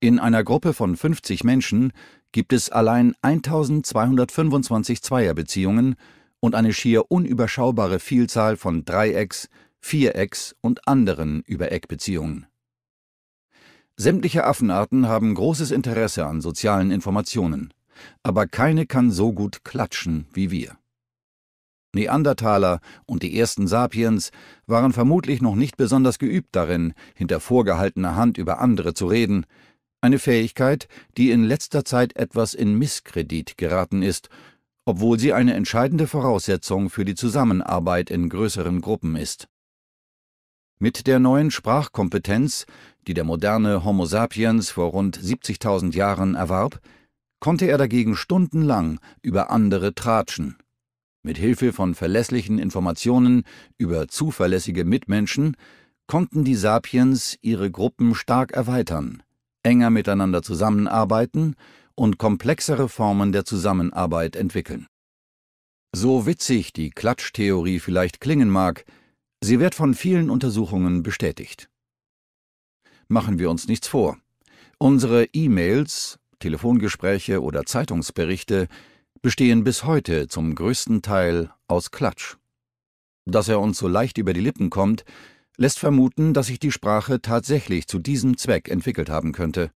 In einer Gruppe von 50 Menschen gibt es allein 1225 Zweierbeziehungen und eine schier unüberschaubare Vielzahl von Dreiecks, Vierecks und anderen Übereckbeziehungen. Sämtliche Affenarten haben großes Interesse an sozialen Informationen aber keine kann so gut klatschen wie wir. Neandertaler und die ersten Sapiens waren vermutlich noch nicht besonders geübt darin, hinter vorgehaltener Hand über andere zu reden, eine Fähigkeit, die in letzter Zeit etwas in Misskredit geraten ist, obwohl sie eine entscheidende Voraussetzung für die Zusammenarbeit in größeren Gruppen ist. Mit der neuen Sprachkompetenz, die der moderne Homo sapiens vor rund 70.000 Jahren erwarb, konnte er dagegen stundenlang über andere tratschen. Mit Hilfe von verlässlichen Informationen über zuverlässige Mitmenschen konnten die Sapiens ihre Gruppen stark erweitern, enger miteinander zusammenarbeiten und komplexere Formen der Zusammenarbeit entwickeln. So witzig die Klatschtheorie vielleicht klingen mag, sie wird von vielen Untersuchungen bestätigt. Machen wir uns nichts vor. Unsere E-Mails Telefongespräche oder Zeitungsberichte bestehen bis heute zum größten Teil aus Klatsch. Dass er uns so leicht über die Lippen kommt, lässt vermuten, dass sich die Sprache tatsächlich zu diesem Zweck entwickelt haben könnte.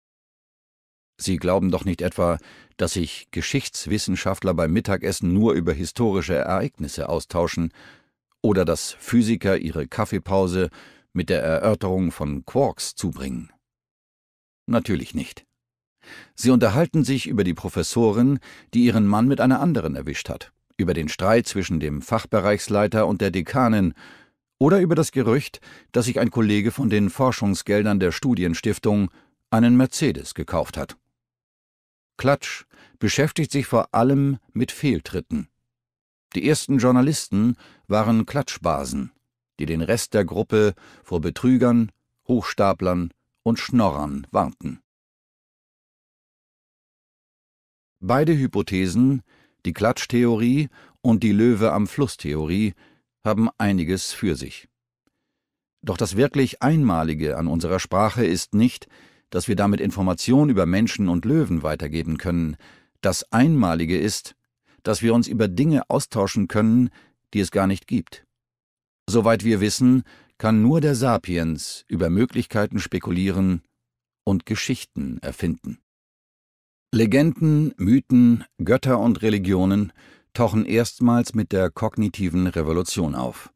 Sie glauben doch nicht etwa, dass sich Geschichtswissenschaftler beim Mittagessen nur über historische Ereignisse austauschen oder dass Physiker ihre Kaffeepause mit der Erörterung von Quarks zubringen. Natürlich nicht. Sie unterhalten sich über die Professorin, die ihren Mann mit einer anderen erwischt hat, über den Streit zwischen dem Fachbereichsleiter und der Dekanin oder über das Gerücht, dass sich ein Kollege von den Forschungsgeldern der Studienstiftung einen Mercedes gekauft hat. Klatsch beschäftigt sich vor allem mit Fehltritten. Die ersten Journalisten waren Klatschbasen, die den Rest der Gruppe vor Betrügern, Hochstaplern und Schnorrern warnten. Beide Hypothesen, die Klatschtheorie und die löwe am Flusstheorie, haben einiges für sich. Doch das wirklich Einmalige an unserer Sprache ist nicht, dass wir damit Informationen über Menschen und Löwen weitergeben können. Das Einmalige ist, dass wir uns über Dinge austauschen können, die es gar nicht gibt. Soweit wir wissen, kann nur der Sapiens über Möglichkeiten spekulieren und Geschichten erfinden. Legenden, Mythen, Götter und Religionen tauchen erstmals mit der kognitiven Revolution auf.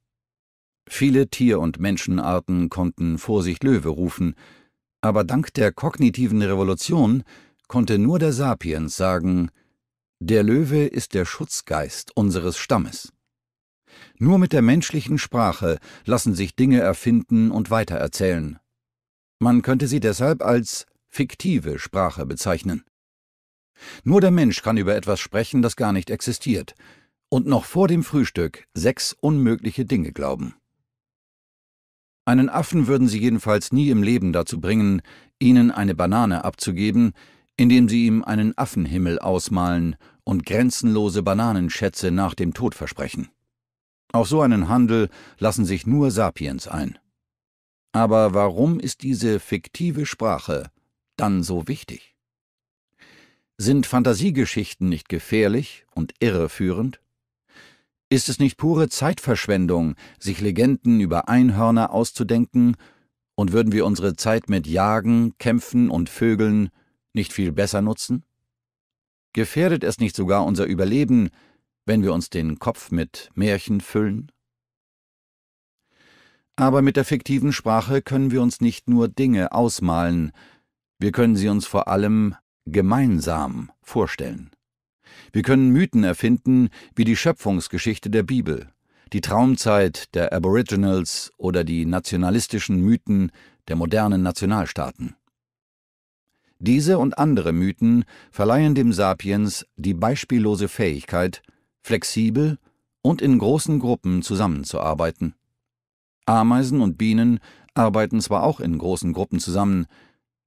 Viele Tier- und Menschenarten konnten Vorsicht Löwe rufen, aber dank der kognitiven Revolution konnte nur der Sapiens sagen, der Löwe ist der Schutzgeist unseres Stammes. Nur mit der menschlichen Sprache lassen sich Dinge erfinden und weitererzählen. Man könnte sie deshalb als fiktive Sprache bezeichnen. Nur der Mensch kann über etwas sprechen, das gar nicht existiert. Und noch vor dem Frühstück sechs unmögliche Dinge glauben. Einen Affen würden sie jedenfalls nie im Leben dazu bringen, ihnen eine Banane abzugeben, indem sie ihm einen Affenhimmel ausmalen und grenzenlose Bananenschätze nach dem Tod versprechen. Auf so einen Handel lassen sich nur Sapiens ein. Aber warum ist diese fiktive Sprache dann so wichtig? Sind Fantasiegeschichten nicht gefährlich und irreführend? Ist es nicht pure Zeitverschwendung, sich Legenden über Einhörner auszudenken, und würden wir unsere Zeit mit Jagen, Kämpfen und Vögeln nicht viel besser nutzen? Gefährdet es nicht sogar unser Überleben, wenn wir uns den Kopf mit Märchen füllen? Aber mit der fiktiven Sprache können wir uns nicht nur Dinge ausmalen, wir können sie uns vor allem gemeinsam vorstellen. Wir können Mythen erfinden, wie die Schöpfungsgeschichte der Bibel, die Traumzeit der Aboriginals oder die nationalistischen Mythen der modernen Nationalstaaten. Diese und andere Mythen verleihen dem Sapiens die beispiellose Fähigkeit, flexibel und in großen Gruppen zusammenzuarbeiten. Ameisen und Bienen arbeiten zwar auch in großen Gruppen zusammen,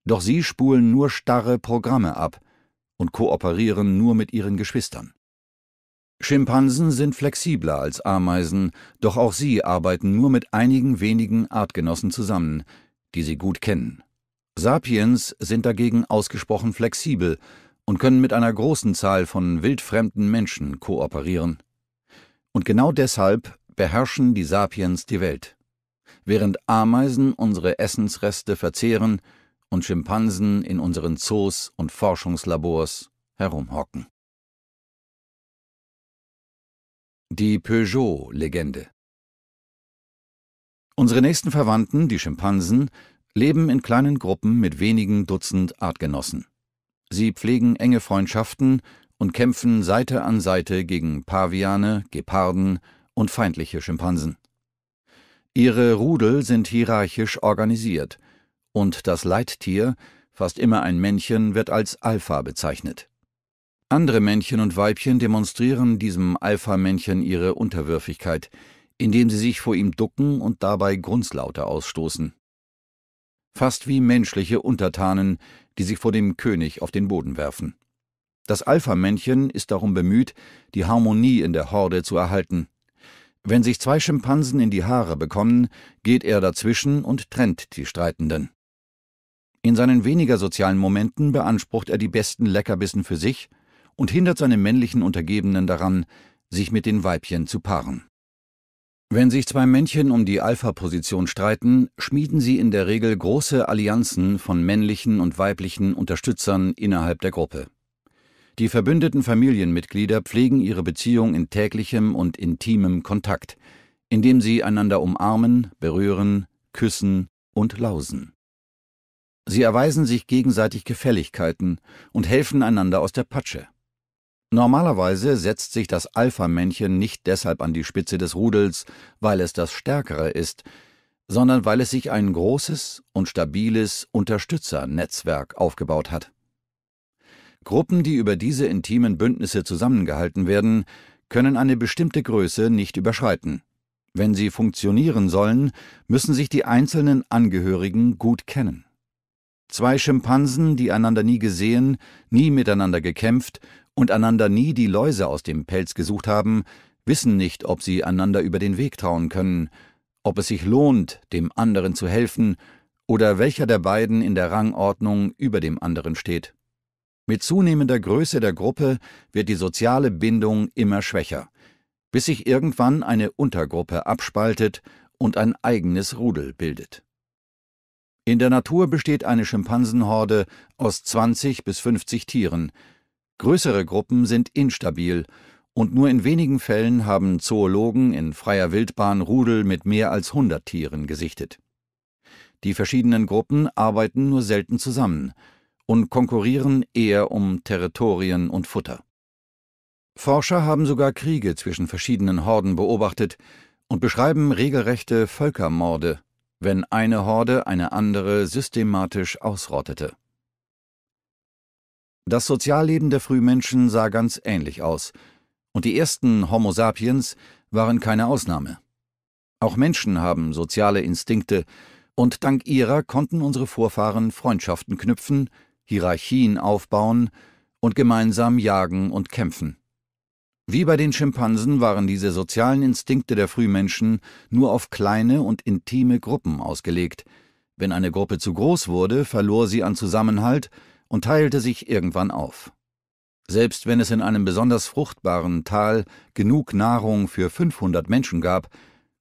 doch sie spulen nur starre Programme ab und kooperieren nur mit ihren Geschwistern. Schimpansen sind flexibler als Ameisen, doch auch sie arbeiten nur mit einigen wenigen Artgenossen zusammen, die sie gut kennen. Sapiens sind dagegen ausgesprochen flexibel und können mit einer großen Zahl von wildfremden Menschen kooperieren. Und genau deshalb beherrschen die Sapiens die Welt. Während Ameisen unsere Essensreste verzehren, und Schimpansen in unseren Zoos und Forschungslabors herumhocken. Die Peugeot-Legende Unsere nächsten Verwandten, die Schimpansen, leben in kleinen Gruppen mit wenigen Dutzend Artgenossen. Sie pflegen enge Freundschaften und kämpfen Seite an Seite gegen Paviane, Geparden und feindliche Schimpansen. Ihre Rudel sind hierarchisch organisiert und das Leittier, fast immer ein Männchen, wird als Alpha bezeichnet. Andere Männchen und Weibchen demonstrieren diesem Alpha-Männchen ihre Unterwürfigkeit, indem sie sich vor ihm ducken und dabei Grunzlaute ausstoßen. Fast wie menschliche Untertanen, die sich vor dem König auf den Boden werfen. Das Alpha-Männchen ist darum bemüht, die Harmonie in der Horde zu erhalten. Wenn sich zwei Schimpansen in die Haare bekommen, geht er dazwischen und trennt die Streitenden. In seinen weniger sozialen Momenten beansprucht er die besten Leckerbissen für sich und hindert seine männlichen Untergebenen daran, sich mit den Weibchen zu paaren. Wenn sich zwei Männchen um die Alpha-Position streiten, schmieden sie in der Regel große Allianzen von männlichen und weiblichen Unterstützern innerhalb der Gruppe. Die verbündeten Familienmitglieder pflegen ihre Beziehung in täglichem und intimem Kontakt, indem sie einander umarmen, berühren, küssen und lausen. Sie erweisen sich gegenseitig Gefälligkeiten und helfen einander aus der Patsche. Normalerweise setzt sich das Alpha-Männchen nicht deshalb an die Spitze des Rudels, weil es das Stärkere ist, sondern weil es sich ein großes und stabiles Unterstützernetzwerk aufgebaut hat. Gruppen, die über diese intimen Bündnisse zusammengehalten werden, können eine bestimmte Größe nicht überschreiten. Wenn sie funktionieren sollen, müssen sich die einzelnen Angehörigen gut kennen. Zwei Schimpansen, die einander nie gesehen, nie miteinander gekämpft und einander nie die Läuse aus dem Pelz gesucht haben, wissen nicht, ob sie einander über den Weg trauen können, ob es sich lohnt, dem anderen zu helfen oder welcher der beiden in der Rangordnung über dem anderen steht. Mit zunehmender Größe der Gruppe wird die soziale Bindung immer schwächer, bis sich irgendwann eine Untergruppe abspaltet und ein eigenes Rudel bildet. In der Natur besteht eine Schimpansenhorde aus 20 bis 50 Tieren. Größere Gruppen sind instabil und nur in wenigen Fällen haben Zoologen in freier Wildbahn Rudel mit mehr als 100 Tieren gesichtet. Die verschiedenen Gruppen arbeiten nur selten zusammen und konkurrieren eher um Territorien und Futter. Forscher haben sogar Kriege zwischen verschiedenen Horden beobachtet und beschreiben regelrechte Völkermorde wenn eine Horde eine andere systematisch ausrottete. Das Sozialleben der Frühmenschen sah ganz ähnlich aus, und die ersten Homo sapiens waren keine Ausnahme. Auch Menschen haben soziale Instinkte, und dank ihrer konnten unsere Vorfahren Freundschaften knüpfen, Hierarchien aufbauen und gemeinsam jagen und kämpfen. Wie bei den Schimpansen waren diese sozialen Instinkte der Frühmenschen nur auf kleine und intime Gruppen ausgelegt. Wenn eine Gruppe zu groß wurde, verlor sie an Zusammenhalt und teilte sich irgendwann auf. Selbst wenn es in einem besonders fruchtbaren Tal genug Nahrung für 500 Menschen gab,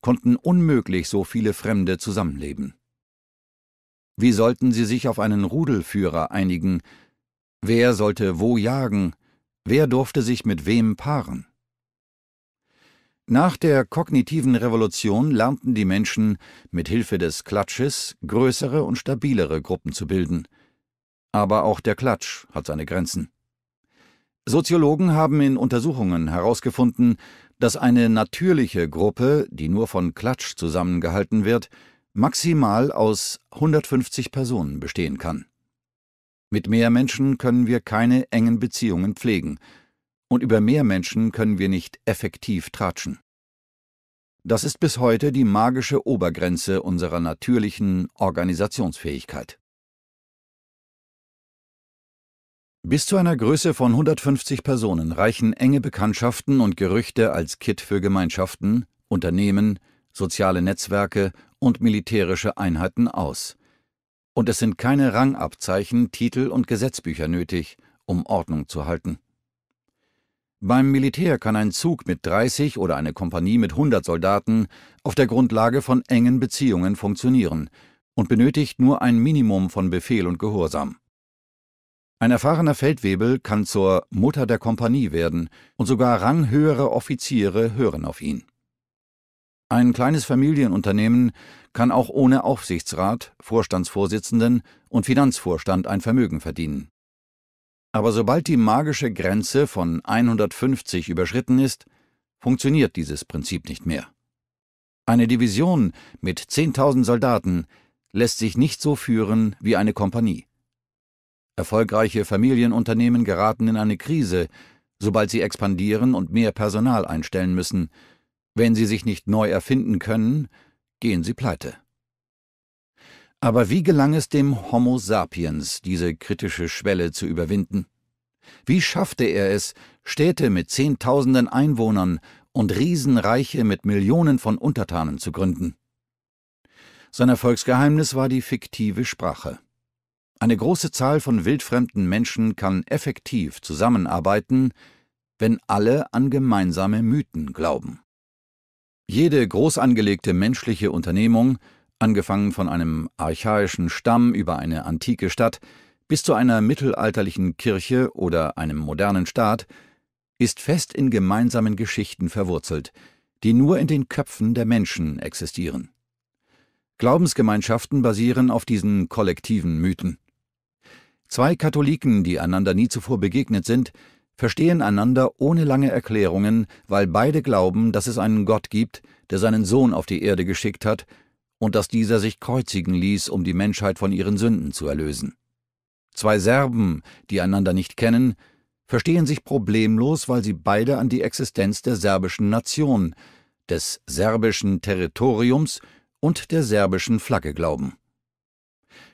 konnten unmöglich so viele Fremde zusammenleben. Wie sollten sie sich auf einen Rudelführer einigen? Wer sollte wo jagen? Wer durfte sich mit wem paaren? Nach der kognitiven Revolution lernten die Menschen, mit Hilfe des Klatsches größere und stabilere Gruppen zu bilden. Aber auch der Klatsch hat seine Grenzen. Soziologen haben in Untersuchungen herausgefunden, dass eine natürliche Gruppe, die nur von Klatsch zusammengehalten wird, maximal aus 150 Personen bestehen kann. Mit mehr Menschen können wir keine engen Beziehungen pflegen. Und über mehr Menschen können wir nicht effektiv tratschen. Das ist bis heute die magische Obergrenze unserer natürlichen Organisationsfähigkeit. Bis zu einer Größe von 150 Personen reichen enge Bekanntschaften und Gerüchte als Kit für Gemeinschaften, Unternehmen, soziale Netzwerke und militärische Einheiten aus und es sind keine Rangabzeichen, Titel und Gesetzbücher nötig, um Ordnung zu halten. Beim Militär kann ein Zug mit 30 oder eine Kompanie mit 100 Soldaten auf der Grundlage von engen Beziehungen funktionieren und benötigt nur ein Minimum von Befehl und Gehorsam. Ein erfahrener Feldwebel kann zur Mutter der Kompanie werden und sogar ranghöhere Offiziere hören auf ihn. Ein kleines Familienunternehmen kann auch ohne Aufsichtsrat, Vorstandsvorsitzenden und Finanzvorstand ein Vermögen verdienen. Aber sobald die magische Grenze von 150 überschritten ist, funktioniert dieses Prinzip nicht mehr. Eine Division mit 10.000 Soldaten lässt sich nicht so führen wie eine Kompanie. Erfolgreiche Familienunternehmen geraten in eine Krise, sobald sie expandieren und mehr Personal einstellen müssen – wenn sie sich nicht neu erfinden können, gehen sie pleite. Aber wie gelang es dem Homo sapiens, diese kritische Schwelle zu überwinden? Wie schaffte er es, Städte mit Zehntausenden Einwohnern und Riesenreiche mit Millionen von Untertanen zu gründen? Sein Erfolgsgeheimnis war die fiktive Sprache. Eine große Zahl von wildfremden Menschen kann effektiv zusammenarbeiten, wenn alle an gemeinsame Mythen glauben. Jede groß angelegte menschliche Unternehmung, angefangen von einem archaischen Stamm über eine antike Stadt bis zu einer mittelalterlichen Kirche oder einem modernen Staat, ist fest in gemeinsamen Geschichten verwurzelt, die nur in den Köpfen der Menschen existieren. Glaubensgemeinschaften basieren auf diesen kollektiven Mythen. Zwei Katholiken, die einander nie zuvor begegnet sind, verstehen einander ohne lange Erklärungen, weil beide glauben, dass es einen Gott gibt, der seinen Sohn auf die Erde geschickt hat und dass dieser sich kreuzigen ließ, um die Menschheit von ihren Sünden zu erlösen. Zwei Serben, die einander nicht kennen, verstehen sich problemlos, weil sie beide an die Existenz der serbischen Nation, des serbischen Territoriums und der serbischen Flagge glauben.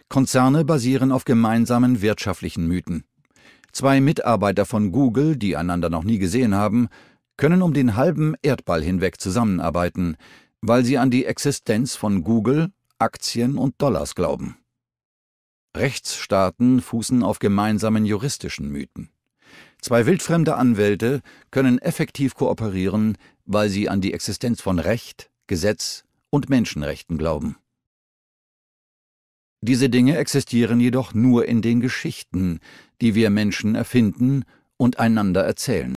Konzerne basieren auf gemeinsamen wirtschaftlichen Mythen. Zwei Mitarbeiter von Google, die einander noch nie gesehen haben, können um den halben Erdball hinweg zusammenarbeiten, weil sie an die Existenz von Google, Aktien und Dollars glauben. Rechtsstaaten fußen auf gemeinsamen juristischen Mythen. Zwei wildfremde Anwälte können effektiv kooperieren, weil sie an die Existenz von Recht, Gesetz und Menschenrechten glauben. Diese Dinge existieren jedoch nur in den Geschichten, die wir Menschen erfinden und einander erzählen.